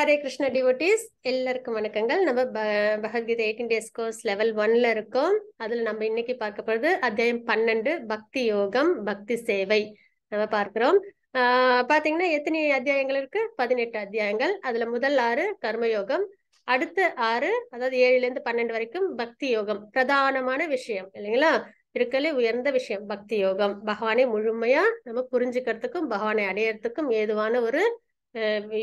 Hare Krishna devotees எல்லாருக்கும் வணக்கங்கள் நம்ம பகவத்கீதை எயிட்டீன் டேஸ் கோர்ஸ் லெவல் ஒன்ல இருக்கோம் அதுல நம்ம இன்னைக்கு பார்க்க போறது அத்தியாயம் பன்னெண்டு பக்தி யோகம் பக்தி சேவை நம்ம பார்க்கிறோம் ஆஹ் பாத்தீங்கன்னா எத்தனை அத்தியாயங்கள் இருக்கு பதினெட்டு அத்தியாயங்கள் அதுல முதல் ஆறு கர்மயோகம் அடுத்த ஆறு அதாவது ஏழுல இருந்து பன்னெண்டு வரைக்கும் பக்தி யோகம் பிரதானமான விஷயம் இல்லைங்களா இருக்கலே உயர்ந்த விஷயம் பக்தி யோகம் பகவானை முழுமையா நம்ம புரிஞ்சுக்கிறதுக்கும் பகவானை அடையறதுக்கும் ஏதுவான ஒரு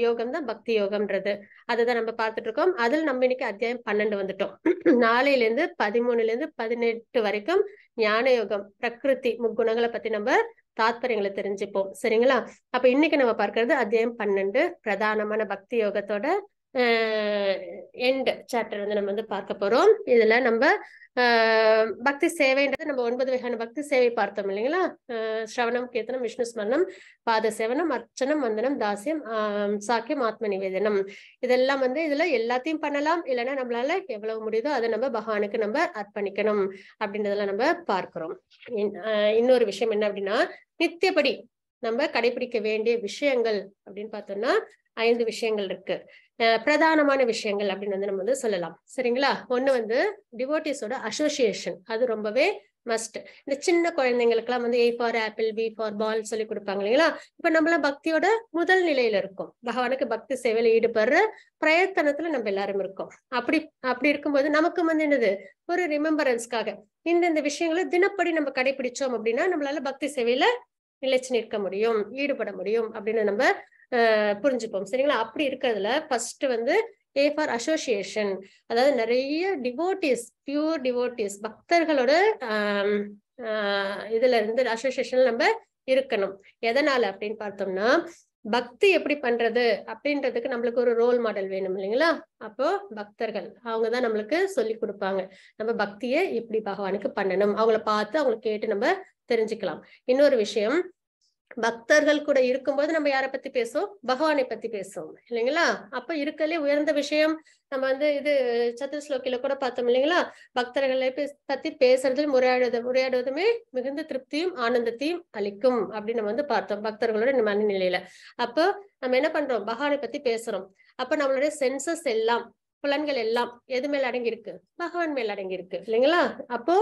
யோகம் தான் பக்தி யோகம்ன்றது அதுதான் நம்ம பார்த்துட்டு இருக்கோம் அதில் நம்ம இன்னைக்கு அத்தியாயம் பன்னெண்டு வந்துட்டோம் நாளையில இருந்து பதிமூணுல இருந்து பதினெட்டு வரைக்கும் ஞான யோகம் பிரகிருதி முக்குணங்களை பத்தி நம்ம தாத்பரியங்களை தெரிஞ்சுப்போம் சரிங்களா அப்ப இன்னைக்கு நம்ம பார்க்கறது அத்தியாயம் பன்னெண்டு பிரதானமான பக்தி யோகத்தோட எண்ட் சாப்டர் வந்து நம்ம வந்து பார்க்க போறோம் இதுல நம்ம பக்தி சேவைன்றது நம்ம ஒன்பது வகையான பக்தி சேவை பார்த்தோம் இல்லைங்களா ஸ்ரவணம் கீர்த்தனம் விஷ்ணு ஸ்மரணம் பாத சேவனம் அர்ச்சனம் வந்தனம் தாசியம் சாக்கியம் ஆத்ம நிவேதனம் இதெல்லாம் வந்து இதுல எல்லாத்தையும் பண்ணலாம் இல்லைன்னா நம்மளால எவ்வளவு முடியுதோ அதை நம்ம பகவானுக்கு நம்ம அர்ப்பணிக்கணும் அப்படின்றதெல்லாம் நம்ம பார்க்கிறோம் இன்னொரு விஷயம் என்ன அப்படின்னா நித்தியப்படி நம்ம கடைபிடிக்க வேண்டிய விஷயங்கள் அப்படின்னு பார்த்தோம்னா ஐந்து விஷயங்கள் இருக்கு பிரதானமான விஷயங்கள் அப்படின்னு வந்து நம்ம வந்து சொல்லலாம் சரிங்களா ஒண்ணு வந்து டிவோட்டிஸோட அசோசியேஷன் அது ரொம்பவே மஸ்ட் இந்த சின்ன குழந்தைங்களுக்குலாம் வந்து A for apple B for ball சொல்லி கொடுப்பாங்க இல்லைங்களா இப்போ நம்மளாம் பக்தியோட முதல் நிலையில இருக்கும் பகவானுக்கு பக்தி சேவையில ஈடுபடுற பிரயத்தனத்துல நம்ம எல்லாரும் இருக்கோம் அப்படி அப்படி இருக்கும்போது நமக்கு வந்து என்னது ஒரு ரிமெம்பரன்ஸ்க்காக இந்த இந்த விஷயங்களை தினப்படி நம்ம கடைபிடிச்சோம் அப்படின்னா நம்மளால பக்தி சேவையில நிலைச்சு நிற்க முடியும் ஈடுபட முடியும் அப்படின்னு நம்ம புரிஞ்சுப்போம் சரிங்களா அப்படி இருக்கிறதுல ஃபர்ஸ்ட் வந்து ஏ ஃபார் அசோசியேஷன் அதாவது நிறைய டிவோட்டிஸ் பியூர் டிவோட்டிஸ் பக்தர்களோட இதுல இருந்து அசோசியேஷன் நம்ம இருக்கணும் எதனால அப்படின்னு பார்த்தோம்னா பக்தி எப்படி பண்றது அப்படின்றதுக்கு நம்மளுக்கு ஒரு ரோல் மாடல் வேணும் இல்லைங்களா அப்போ பக்தர்கள் அவங்க தான் நம்மளுக்கு சொல்லி கொடுப்பாங்க நம்ம பக்தியை எப்படி பகவானுக்கு பண்ணணும் அவங்கள பார்த்து அவங்களை கேட்டு நம்ம தெரிஞ்சுக்கலாம் இன்னொரு விஷயம் பக்தர்கள் கூட இருக்கும்போது நம்ம யாரை பத்தி பேசுவோம் பகவானை பத்தி பேசுவோம் இல்லைங்களா அப்ப இருக்கலே உயர்ந்த விஷயம் நம்ம வந்து இது சத்துஸ்லோக்கில கூட பார்த்தோம் இல்லைங்களா பக்தர்களை பத்தி பேசுறது முறையாடுவது முறையாடுவதுமே மிகுந்த திருப்தியும் ஆனந்தத்தையும் அளிக்கும் அப்படின்னு நம்ம வந்து பார்த்தோம் பக்தர்களோட மனநிலையில அப்போ நம்ம என்ன பண்றோம் பகவானை பத்தி பேசுறோம் அப்ப நம்மளுடைய சென்சஸ் எல்லாம் புலன்கள் எல்லாம் எது மேல் அடங்கி இருக்கு பகவான் மேல் அடங்கி இருக்கு இல்லைங்களா அப்போ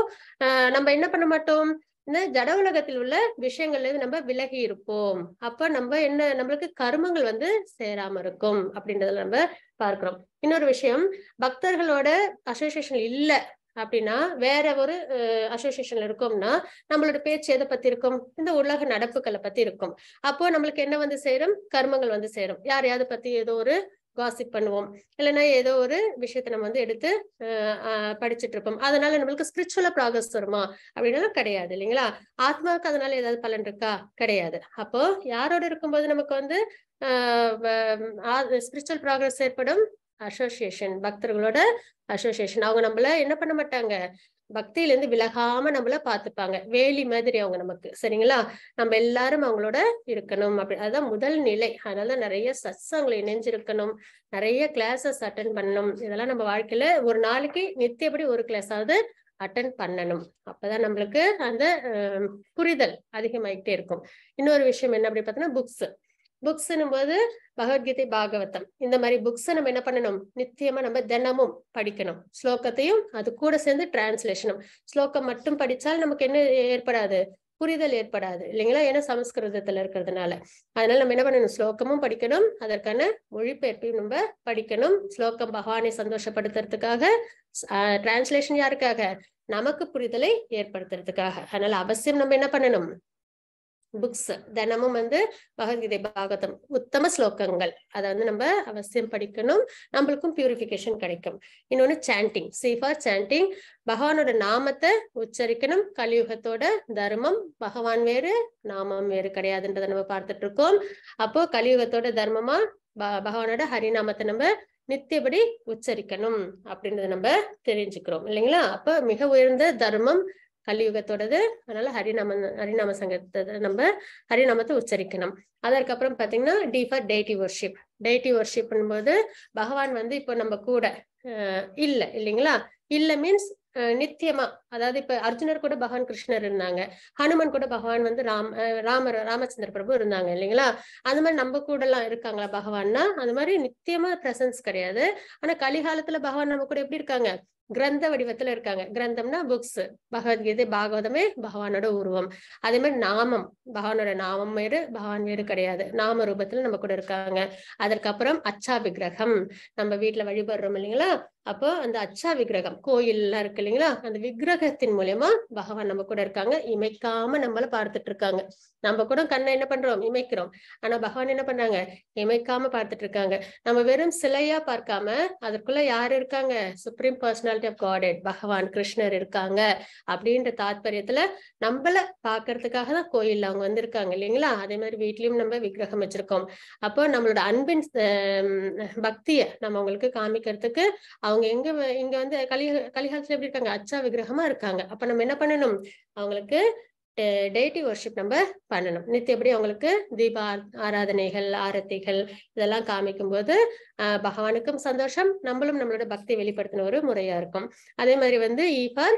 நம்ம என்ன பண்ண மாட்டோம் இந்த ஜட உலகத்தில் உள்ள விஷயங்கள்ல இருந்து நம்ம விலகி இருப்போம் அப்ப நம்ம என்ன நம்மளுக்கு கர்மங்கள் வந்து சேராம இருக்கும் அப்படின்றத நம்ம பார்க்கிறோம் இன்னொரு விஷயம் பக்தர்களோட அசோசியேஷன் இல்ல அப்படின்னா வேற ஒரு அசோசியேஷன்ல இருக்கோம்னா நம்மளோட பேச்சு எதை பத்தி இருக்கும் இந்த உலக நடப்புகளை பத்தி இருக்கும் அப்போ நம்மளுக்கு என்ன வந்து சேரும் கர்மங்கள் வந்து சேரும் யாரையாவது பத்தி ஏதோ ஒரு காசிப் பண்ணுவோம் இல்லைன்னா ஏதோ ஒரு விஷயத்த நம்ம வந்து எடுத்து படிச்சுட்டு இருப்போம் அதனால நம்மளுக்கு ஸ்பிரிச்சுவலா ப்ராக்ரஸ் வருமா அப்படின்னா கிடையாது இல்லைங்களா ஆத்மாவுக்கு அதனால ஏதாவது பலன் இருக்கா கிடையாது அப்போ யாரோட இருக்கும்போது நமக்கு வந்து ஸ்பிரிச்சுவல் ப்ராக்ரஸ் ஏற்படும் அசோசியேஷன் பக்தர்களோட அசோசியேஷன் அவங்க நம்மள என்ன பண்ண மாட்டாங்க பக்தியில இருந்து விலகாம நம்மள பாத்துப்பாங்க வேலி மாதிரி அவங்க நமக்கு சரிங்களா நம்ம எல்லாரும் அவங்களோட இருக்கணும் அப்படி அதுதான் முதல் நிலை அதனால நிறைய அவங்களை இணைஞ்சிருக்கணும் நிறைய கிளாஸஸ் அட்டன் பண்ணணும் இதெல்லாம் நம்ம வாழ்க்கையில ஒரு நாளைக்கு நித்தியப்படி ஒரு கிளாஸாவது அட்டன் பண்ணணும் அப்பதான் நம்மளுக்கு அந்த புரிதல் அதிகமாயிட்டே இருக்கும் இன்னொரு விஷயம் என்ன அப்படி பார்த்தோன்னா புக்ஸ் புக்ஸ் போது பகவத்கீதை பாகவதம் இந்த மாதிரி புக்ஸை நம்ம என்ன பண்ணணும் நித்தியமா நம்ம தினமும் படிக்கணும் ஸ்லோகத்தையும் அது கூட சேர்ந்து டிரான்ஸ்லேஷனும் ஸ்லோகம் மட்டும் படிச்சால் நமக்கு என்ன ஏற்படாது புரிதல் ஏற்படாது இல்லைங்களா ஏன்னா சமஸ்கிருதத்துல இருக்கிறதுனால அதனால நம்ம என்ன பண்ணணும் ஸ்லோகமும் படிக்கணும் அதற்கான மொழிபெயர்ப்பையும் நம்ம படிக்கணும் ஸ்லோகம் பகவானை சந்தோஷப்படுத்துறதுக்காக டிரான்ஸ்லேஷன் யாருக்காக நமக்கு புரிதலை ஏற்படுத்துறதுக்காக அதனால அவசியம் நம்ம என்ன பண்ணணும் புக்ஸ் தினமும் வந்து பகவத்கீதை பாகதம் உத்தம ஸ்லோகங்கள் அதை வந்து நம்ம அவசியம் படிக்கணும் நம்மளுக்கும் பியூரிஃபிகேஷன் கிடைக்கும் இன்னொன்று சாண்டிங் சீஃபார் சாண்டிங் பகவானோட நாமத்தை உச்சரிக்கணும் கலியுகத்தோட தர்மம் பகவான் வேறு நாமம் வேறு கிடையாதுன்றதை நம்ம பார்த்துட்டு இருக்கோம் அப்போ கலியுகத்தோட தர்மமா பகவானோட ஹரிநாமத்தை நம்ம நித்தியபடி உச்சரிக்கணும் அப்படின்றத நம்ம தெரிஞ்சுக்கிறோம் இல்லைங்களா அப்ப மிக உயர்ந்த தர்மம் கலியுகத்தோடது அதனால ஹரிநாம ஹரிநாம சங்கத்தை நம்ம ஹரிநாமத்தை உச்சரிக்கணும் அதற்கப்புறம் பாத்தீங்கன்னா D for deity worship deity ஒர்ஷிப்னும் போது பகவான் வந்து இப்போ நம்ம கூட இல்லை இல்லைங்களா இல்லை மீன்ஸ் நித்தியமா அதாவது இப்ப அர்ஜுனர் கூட பகவான் கிருஷ்ணர் இருந்தாங்க ஹனுமன் கூட பகவான் வந்து ராம் ராமர் ராமச்சந்திர பிரபு இருந்தாங்க இல்லைங்களா அந்த மாதிரி நம்ம கூட எல்லாம் இருக்காங்களா பகவான்னா அந்த மாதிரி நித்தியமா பிரசன்ஸ் கிடையாது ஆனா கலிகாலத்துல பகவான் நம்ம கூட எப்படி இருக்காங்க கிரந்த வடிவத்துல இருக்காங்க கிரந்தம்னா புக்ஸ் பகவத்கீதை பாகவதமே பகவானோட உருவம் அதே மாதிரி நாமம் பகவானோட நாமம் வேறு பகவான் வேறு கிடையாது நாம ரூபத்துல நம்ம கூட இருக்காங்க அதற்கப்புறம் அச்சா விக்கிரகம் நம்ம வீட்டுல வழிபடுறோம் இல்லைங்களா அப்போ அந்த அச்சா விக்கிரகம் கோயில் எல்லாம் இருக்கு இல்லைங்களா அந்த விக்கிரக அனுகிரகத்தின் மூலியமா பகவான் நம்ம கூட இருக்காங்க இமைக்காம நம்மள பார்த்துட்டு இருக்காங்க நம்ம கூட கண்ணை என்ன பண்றோம் இமைக்கிறோம் ஆனா பகவான் என்ன பண்றாங்க இமைக்காம பார்த்துட்டு இருக்காங்க நம்ம வெறும் சிலையா பார்க்காம அதற்குள்ள யாரு இருக்காங்க சுப்ரீம் பர்சனாலிட்டி ஆஃப் காடெட் பகவான் கிருஷ்ணர் இருக்காங்க அப்படின்ற தாத்பரியத்துல நம்மள பாக்குறதுக்காக தான் கோயில் அவங்க வந்திருக்காங்க இல்லைங்களா அதே மாதிரி வீட்லயும் நம்ம விக்கிரகம் வச்சிருக்கோம் அப்போ நம்மளோட அன்பின் பக்திய நம்ம அவங்களுக்கு காமிக்கிறதுக்கு அவங்க எங்க இங்க வந்து கலி கலிகாலத்துல எப்படி இருக்காங்க அச்சா விக்கிரகமா இருக்காங்க அப்ப நம்ம என்ன பண்ணணும் அவங்களுக்கு டெய்டி ஒர்ஷிப் நம்ம பண்ணணும் நித்தியப்படி அவங்களுக்கு தீப ஆராதனைகள் ஆரத்திகள் இதெல்லாம் காமிக்கும் போது பகவானுக்கும் சந்தோஷம் நம்மளும் நம்மளோட பக்தி வெளிப்படுத்தின ஒரு முறையா இருக்கும் அதே மாதிரி வந்து இ ஃபார்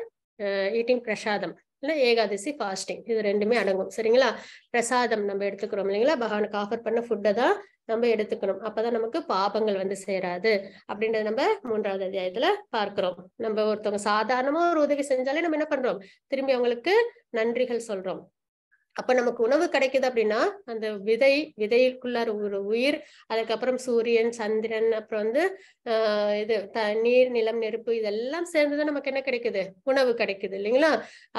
ஈட்டிங் பிரசாதம் இல்லை ஏகாதசி ஃபாஸ்டிங் இது ரெண்டுமே அடங்கும் சரிங்களா பிரசாதம் நம்ம எடுத்துக்கிறோம் இல்லைங்களா பகவானுக்கு ஆஃபர் பண்ண ஃபுட்டை தான் நம்ம எடுத்துக்கணும் அப்பதான் நமக்கு பாபங்கள் வந்து சேராது அப்படின்றத நம்ம மூன்றாவது அத்தியாயத்துல பார்க்கிறோம் நம்ம ஒருத்தவங்க சாதாரணமா ஒரு உதவி செஞ்சாலே நம்ம என்ன பண்றோம் திரும்பி அவங்களுக்கு நன்றிகள் சொல்றோம் அப்ப நமக்கு உணவு கிடைக்குது அப்படின்னா அந்த விதை விதைக்குள்ள ஒரு உயிர் அதுக்கப்புறம் சூரியன் சந்திரன் அப்புறம் வந்து ஆஹ் இது நீர் நிலம் நெருப்பு இதெல்லாம் சேர்ந்துதான் நமக்கு என்ன கிடைக்குது உணவு கிடைக்குது இல்லைங்களா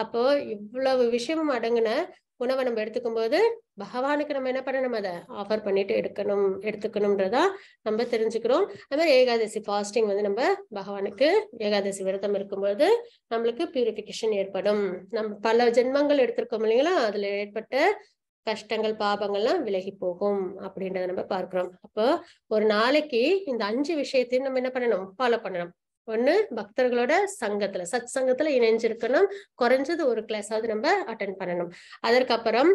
அப்போ இவ்வளவு விஷயமும் அடங்குன உணவை நம்ம எடுத்துக்கும் போது பகவானுக்கு நம்ம என்ன பண்ணணும் அதை ஆஃபர் பண்ணிட்டு எடுக்கணும் எடுத்துக்கணும்ன்றதா நம்ம தெரிஞ்சுக்கிறோம் அது மாதிரி ஏகாதசி ஃபாஸ்டிங் வந்து நம்ம பகவானுக்கு ஏகாதசி விரதம் இருக்கும்போது நம்மளுக்கு பியூரிபிகேஷன் ஏற்படும் நம்ம பல ஜென்மங்கள் எடுத்திருக்கோம் இல்லைங்களா அதுல ஏற்பட்ட கஷ்டங்கள் பாபங்கள்லாம் விலகி போகும் அப்படின்றத நம்ம பார்க்கிறோம் அப்போ ஒரு நாளைக்கு இந்த அஞ்சு விஷயத்தையும் நம்ம என்ன பண்ணணும் ஃபாலோ பண்ணணும் ஒண்ணு பக்தர்களோட சங்கத்துல சத் சங்கத்துல இணைஞ்சிருக்கணும் குறைஞ்சது ஒரு கிளாஸாவது நம்ம அட்டன் பண்ணணும் அதற்கப்புறம்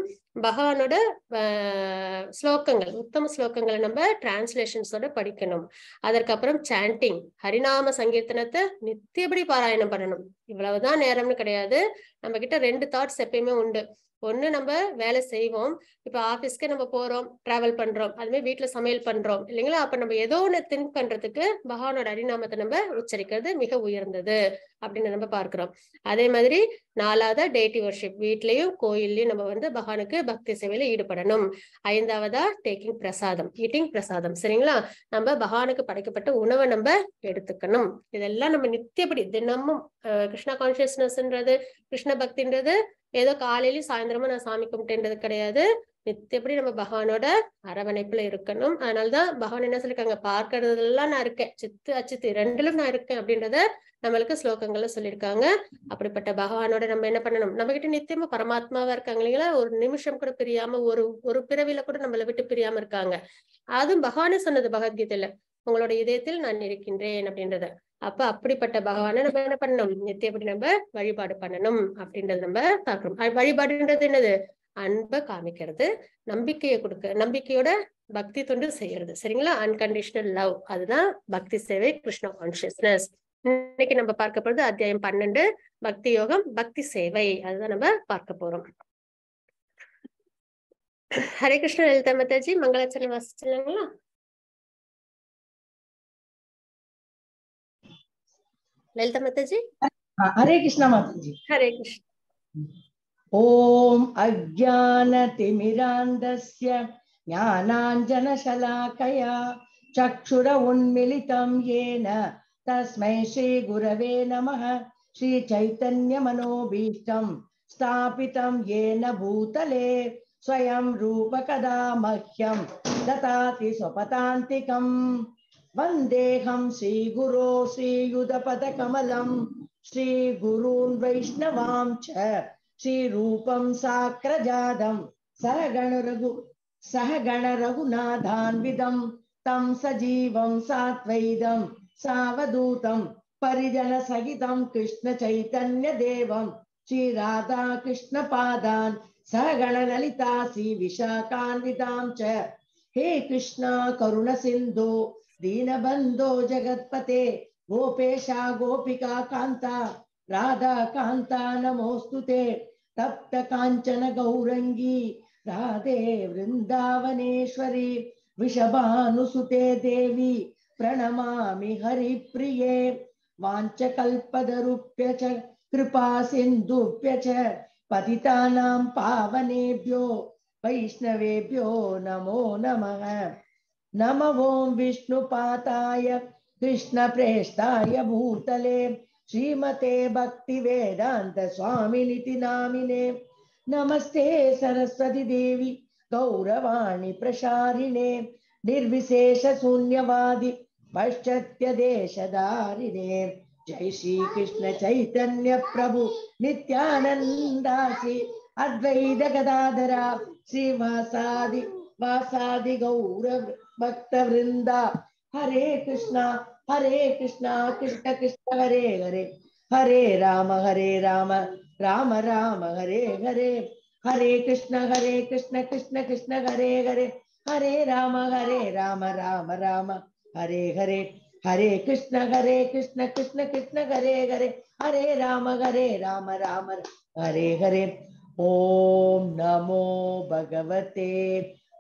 பகவானோட ஸ்லோகங்கள் உத்தம ஸ்லோகங்களை நம்ம டிரான்ஸ்லேஷன்ஸோட படிக்கணும் அதற்கப்புறம் சாண்டிங் ஹரிநாம சங்கீர்த்தனத்தை நித்தியபடி பாராயணம் பண்ணணும் இவ்வளவுதான் நேரம்னு கிடையாது நம்ம கிட்ட ரெண்டு தாட்ஸ் எப்பயுமே உண்டு ஒன்று நம்ம வேலை செய்வோம் இப்போ ஆஃபீஸ்க்கு நம்ம போகிறோம் ட்ராவல் பண்ணுறோம் அதுமாதிரி வீட்டில் சமையல் பண்ணுறோம் இல்லைங்களா அப்போ நம்ம ஏதோ ஒன்று திங்க் பண்ணுறதுக்கு பகவானோட அரிநாமத்தை நம்ம உச்சரிக்கிறது மிக உயர்ந்தது அப்படின்னு நம்ம பார்க்குறோம் அதே மாதிரி நாலாவதா டேட்டி வர்ஷிப் வீட்லேயும் கோயில்லையும் நம்ம வந்து பகவானுக்கு பக்தி சேவையில் ஈடுபடணும் ஐந்தாவதா டேக்கிங் பிரசாதம் ஈட்டிங் பிரசாதம் சரிங்களா நம்ம பகவானுக்கு படைக்கப்பட்ட உணவை நம்ம எடுத்துக்கணும் இதெல்லாம் நம்ம நித்தியப்படி தினமும் கிருஷ்ணா கான்சியஸ்னஸ்ன்றது கிருஷ்ண பக்தின்றது ஏதோ காலையிலயும் சாயந்தரமும் நான் சாமி கும்பிட்டேன்றது கிடையாது நித்தியப்படி நம்ம பகவானோட அரவணைப்புல இருக்கணும் அதனாலதான் பகவான் என்ன சொல்லியிருக்காங்க பார்க்கறதுலாம் நான் இருக்கேன் சித்து அச்சித்து ரெண்டிலும் நான் இருக்கேன் அப்படின்றத நம்மளுக்கு ஸ்லோகங்கள்ல சொல்லியிருக்காங்க அப்படிப்பட்ட பகவானோட நம்ம என்ன பண்ணணும் நம்ம கிட்ட நித்தியமா பரமாத்மாவா இருக்காங்க இல்லைங்களா ஒரு நிமிஷம் கூட பிரியாம ஒரு ஒரு பிறவில கூட நம்மளை விட்டு பிரியாம இருக்காங்க அதுவும் பகவானே சொன்னது பகவத்கீதையில உங்களோட இதயத்தில் நான் இருக்கின்றேன் அப்படின்றத அப்ப அப்படிப்பட்ட பகவான நம்ம என்ன பண்ணணும் நித்திய எப்படி நம்ம வழிபாடு பண்ணணும் அப்படின்றது நம்ம பார்க்கணும் வழிபாடுன்றது என்னது அன்பை காமிக்கிறது நம்பிக்கையை கொடுக்க நம்பிக்கையோட பக்தி தொண்டு செய்யறது சரிங்களா அன்கண்டிஷனல் லவ் அதுதான் பக்தி சேவை கிருஷ்ண கான்சியஸ்னஸ் இன்னைக்கு நம்ம பார்க்க போறது அத்தியாயம் பன்னெண்டு பக்தி யோகம் பக்தி சேவை அதுதான் நம்ம பார்க்க போறோம் ஹரே கிருஷ்ண லலிதா மத்தாஜி மங்களாச்சலம் வாசிச்சிருங்களா ललिता माता जी हाँ, हरे कृष्णा माता जी हरे कृष्ण ओम अज्ञान तिमिरांधस्य ज्ञानाञ्जनशलाकया चक्षुर उन्मिलितं येन तस्मै श्रीगुरवे नमः श्रीचैतन्यमनोभीष्टं स्थापितं येन भूतले स्वयं रूपकदा मह्यं ददाति स्वपतान्तिकम् वन्देऽहं श्रीगुरो श्रीयुधपदकमलं श्रीगुरून् वैष्णवां च श्रीरूपं साक्रजातं सरगणरघु सह गणरघुनाथान्विदं तं सजीवं सात्वैदं सावधूतं परिजनसहितं कृष्णचैतन्यदेवं श्रीराधाकृष्णपादान् सह गणललिता श्रीविशाखान्वितां च हे कृष्ण करुणसिन्धो दीनबन्धो जगत्पते गोपेशा गोपिका कान्ता राधा कान्ता नमोऽस्तु ते तप्त काञ्चन गौरङ्गी राधे वृन्दावनेश्वरी विषभानुसुते देवी प्रणमामि हरिप्रिये वाञ्छकल्पदरुप्य च कृपा सिन्धुभ्य च पतितानां पावनेभ्यो वैष्णवेभ्यो नमो नमः नम विष्णुपाताय कृष्णप्रेष्ठाय भूतले श्रीमते भक्तिवेदान्तस्वामिति नामिने नमस्ते सरस्वती देवि गौरवाणी प्रसारिणे निर्विशेष शून्यवादि पश्चात्य देश दारिने जय श्रीकृष्ण चैतन्यप्रभु नित्यानन्दासी अद्वैतगदाधरा श्रीवासादि वासादिगौर भक्त वृंदा हरे कृष्णा हरे कृष्णा कृष्ण कृष्ण हरे हरे हरे राम हरे राम राम राम हरे हरे हरे कृष्ण हरे कृष्ण कृष्ण कृष्ण हरे हरे हरे राम हरे राम राम राम हरे हरे हरे कृष्ण हरे कृष्ण कृष्ण कृष्ण हरे हरे हरे राम हरे राम राम हरे हरे ओम नमो भगवते